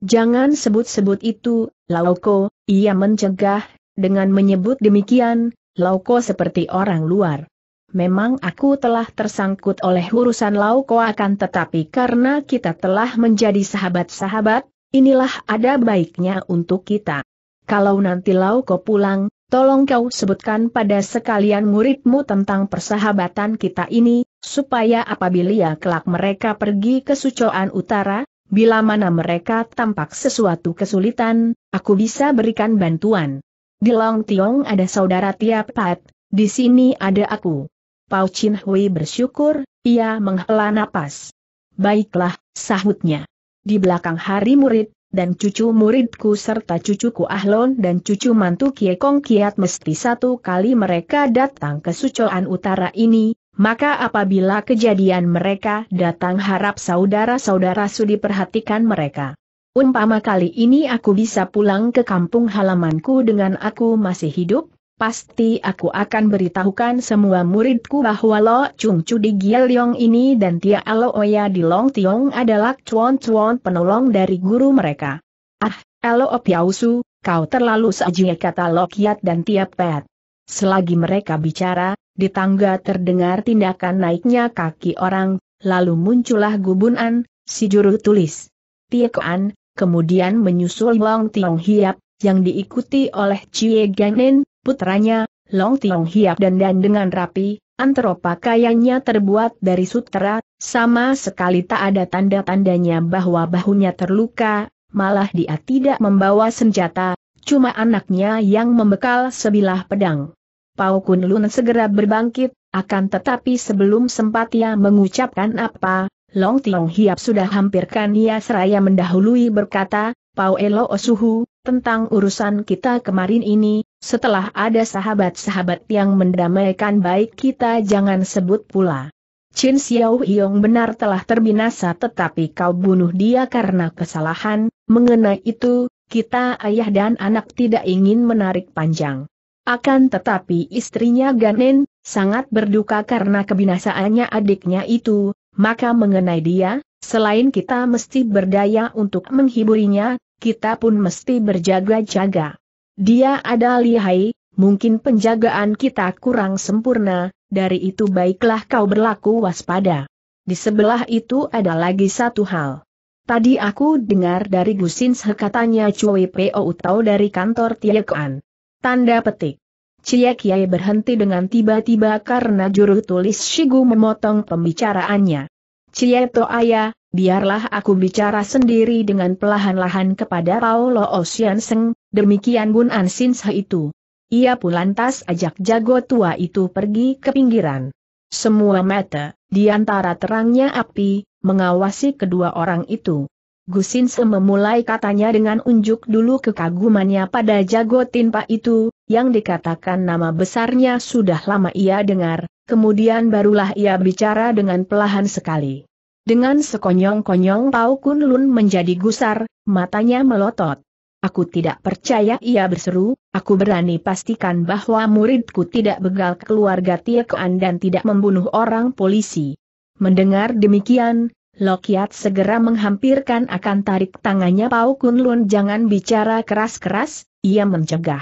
Jangan sebut-sebut itu, Lauko, ia mencegah, dengan menyebut demikian, Lauko seperti orang luar. Memang aku telah tersangkut oleh urusan Lauko akan tetapi karena kita telah menjadi sahabat-sahabat, inilah ada baiknya untuk kita. Kalau nanti Lauko pulang, tolong kau sebutkan pada sekalian muridmu tentang persahabatan kita ini, supaya apabila kelak mereka pergi ke Sucoan Utara, bila mana mereka tampak sesuatu kesulitan, aku bisa berikan bantuan. Di Long Tiong ada saudara tiap Pat, di sini ada aku. Pau Chin Hui bersyukur, ia menghela napas. Baiklah, sahutnya. Di belakang hari murid, dan cucu muridku serta cucuku Ahlon dan cucu mantu Kiekong Kiat mesti satu kali mereka datang ke Sucoan Utara ini, maka apabila kejadian mereka datang harap saudara-saudara sudi perhatikan mereka. Umpama kali ini aku bisa pulang ke kampung halamanku dengan aku masih hidup, pasti aku akan beritahukan semua muridku bahwa Lo Chung Chu di Leong ini dan Tia Oya di Long Tiong adalah cuan-cuan penolong dari guru mereka. Ah, Alo Opiausu, kau terlalu sajinya kata Lo Kiat dan Tia Pet. Selagi mereka bicara, di tangga terdengar tindakan naiknya kaki orang, lalu muncullah gubunan, si juru tulis. Tia Koan, kemudian menyusul Long Tiong Hiap, yang diikuti oleh Chie Ganin, putranya, Long Tiong Hiap dan dan dengan rapi, antara pakaiannya terbuat dari sutera, sama sekali tak ada tanda-tandanya bahwa bahunya terluka, malah dia tidak membawa senjata, cuma anaknya yang membekal sebilah pedang. Pau Kun Lun segera berbangkit, akan tetapi sebelum sempat ia mengucapkan apa, Long Tiong Hiap sudah hampirkan ia seraya mendahului berkata, Pau Elo Osuhu, tentang urusan kita kemarin ini, setelah ada sahabat-sahabat yang mendamaikan baik kita jangan sebut pula. Chin Xiao Yong benar telah terbinasa tetapi kau bunuh dia karena kesalahan, mengenai itu, kita ayah dan anak tidak ingin menarik panjang. Akan tetapi istrinya Ganen, sangat berduka karena kebinasaannya adiknya itu, maka mengenai dia, selain kita mesti berdaya untuk menghiburinya, kita pun mesti berjaga-jaga. Dia ada lihai, mungkin penjagaan kita kurang sempurna, dari itu baiklah kau berlaku waspada. Di sebelah itu ada lagi satu hal. Tadi aku dengar dari Gusin katanya Cui Po Utau dari kantor Tiekan. Tanda petik. Cie Kiai berhenti dengan tiba-tiba karena juru tulis Shigu memotong pembicaraannya. Cie Toaya, biarlah aku bicara sendiri dengan pelahan-lahan kepada Paolo Ocean Seng, Demikian Bun An Sin itu. Ia pun lantas ajak jago tua itu pergi ke pinggiran. Semua mata, di antara terangnya api, mengawasi kedua orang itu. Gusin memulai katanya dengan unjuk dulu kekagumannya pada jago tinpa itu, yang dikatakan nama besarnya sudah lama ia dengar, kemudian barulah ia bicara dengan pelahan sekali. Dengan sekonyong-konyong Pau Kun Lun menjadi gusar, matanya melotot. Aku tidak percaya ia berseru, aku berani pastikan bahwa muridku tidak begal keluarga Tiekoan dan tidak membunuh orang polisi. Mendengar demikian, Lokiat segera menghampirkan akan tarik tangannya Pau Kunlun jangan bicara keras-keras, ia mencegah.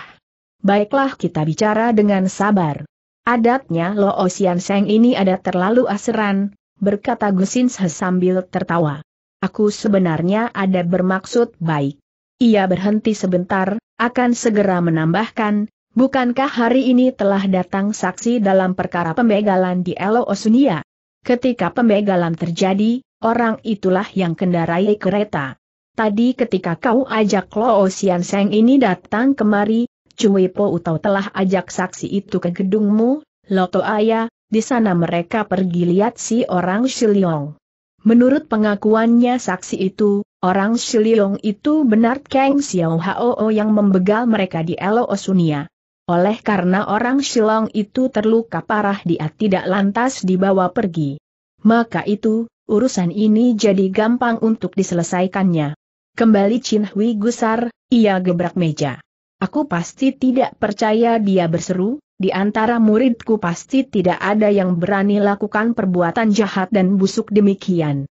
Baiklah kita bicara dengan sabar. Adatnya Lo Osian Seng ini ada terlalu aseran. berkata Gusin sambil tertawa. Aku sebenarnya ada bermaksud baik. Ia berhenti sebentar, akan segera menambahkan, bukankah hari ini telah datang saksi dalam perkara pembegalan di Elo Osunia? Ketika pembegalan terjadi, orang itulah yang kendarai kereta. Tadi ketika kau ajak Lo Osian Seng ini datang kemari, Cui Po Utau telah ajak saksi itu ke gedungmu, Loto Ayah. di sana mereka pergi lihat si orang Shiliong. Menurut pengakuannya saksi itu, Orang Siliong itu benar Kang Xiao Hao yang membegal mereka di Elo Osunia. Oleh karena orang Silong itu terluka parah dia tidak lantas dibawa pergi. Maka itu, urusan ini jadi gampang untuk diselesaikannya. Kembali Chin Hui gusar, ia gebrak meja. Aku pasti tidak percaya dia berseru, di antara muridku pasti tidak ada yang berani lakukan perbuatan jahat dan busuk demikian.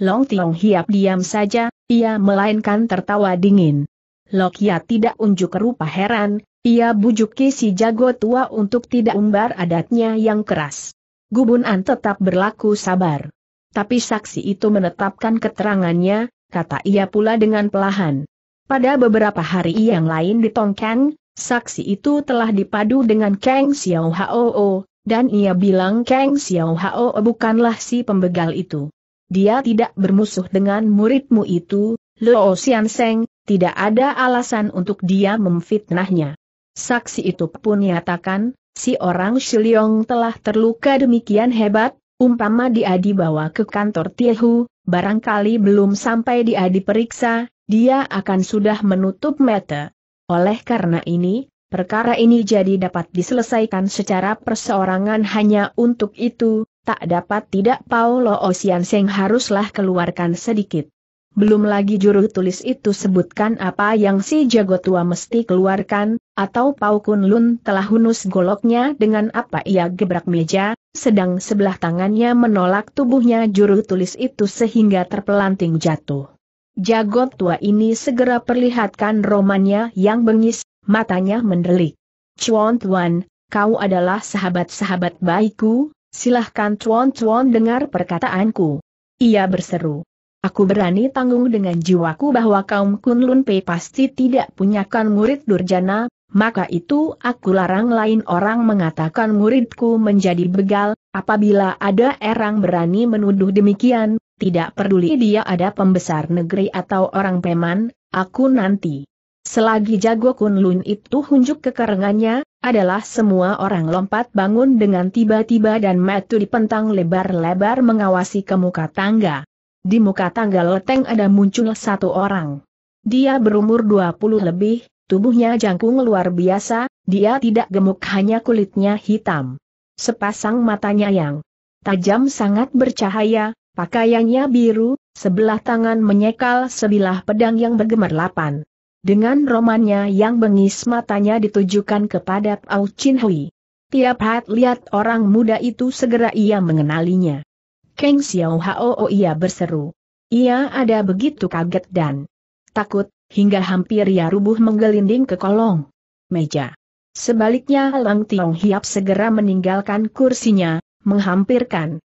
Long Tiong Hiap diam saja, ia melainkan tertawa dingin. Lokia tidak unjuk rupa heran, ia bujuki si jago tua untuk tidak umbar adatnya yang keras. Gubun an tetap berlaku sabar. Tapi saksi itu menetapkan keterangannya, kata ia pula dengan pelahan. Pada beberapa hari yang lain di Tongkang, saksi itu telah dipadu dengan Kang Xiao Hao, dan ia bilang Kang Xiao Hao bukanlah si pembegal itu dia tidak bermusuh dengan muridmu itu, Luo Xian Seng, tidak ada alasan untuk dia memfitnahnya. Saksi itu pun nyatakan, si orang Shiliong telah terluka demikian hebat, umpama dia dibawa ke kantor Tiehu, barangkali belum sampai dia diperiksa, dia akan sudah menutup mata. Oleh karena ini, perkara ini jadi dapat diselesaikan secara perseorangan hanya untuk itu, Tak dapat tidak Paulo Osian Seng haruslah keluarkan sedikit. Belum lagi juru tulis itu sebutkan apa yang si jago tua mesti keluarkan, atau Pau Kun Lun telah hunus goloknya dengan apa ia gebrak meja, sedang sebelah tangannya menolak tubuhnya juru tulis itu sehingga terpelanting jatuh. Jago tua ini segera perlihatkan romannya yang bengis, matanya mendelik. Chuan Tuan, kau adalah sahabat-sahabat baikku, Silahkan cuan-cuan dengar perkataanku. Ia berseru. Aku berani tanggung dengan jiwaku bahwa kaum Kunlun Pei pasti tidak punyakan murid Durjana, maka itu aku larang lain orang mengatakan muridku menjadi begal, apabila ada orang berani menuduh demikian, tidak peduli dia ada pembesar negeri atau orang peman, aku nanti Selagi jago Kunlun itu hunjuk kekerengannya, adalah semua orang lompat bangun dengan tiba-tiba dan metu dipentang lebar-lebar mengawasi ke muka tangga. Di muka tangga loteng ada muncul satu orang. Dia berumur 20 lebih, tubuhnya jangkung luar biasa, dia tidak gemuk hanya kulitnya hitam. Sepasang matanya yang tajam sangat bercahaya, pakaiannya biru, sebelah tangan menyekal sebilah pedang yang bergemerlapan. Dengan romannya yang bengis matanya ditujukan kepada Pao Chin Hui. Tiap hat lihat orang muda itu segera ia mengenalinya. Keng Xiao Hao oh, ia berseru. Ia ada begitu kaget dan takut, hingga hampir ia rubuh menggelinding ke kolong meja. Sebaliknya Lang Tiong Hiap segera meninggalkan kursinya, menghampirkan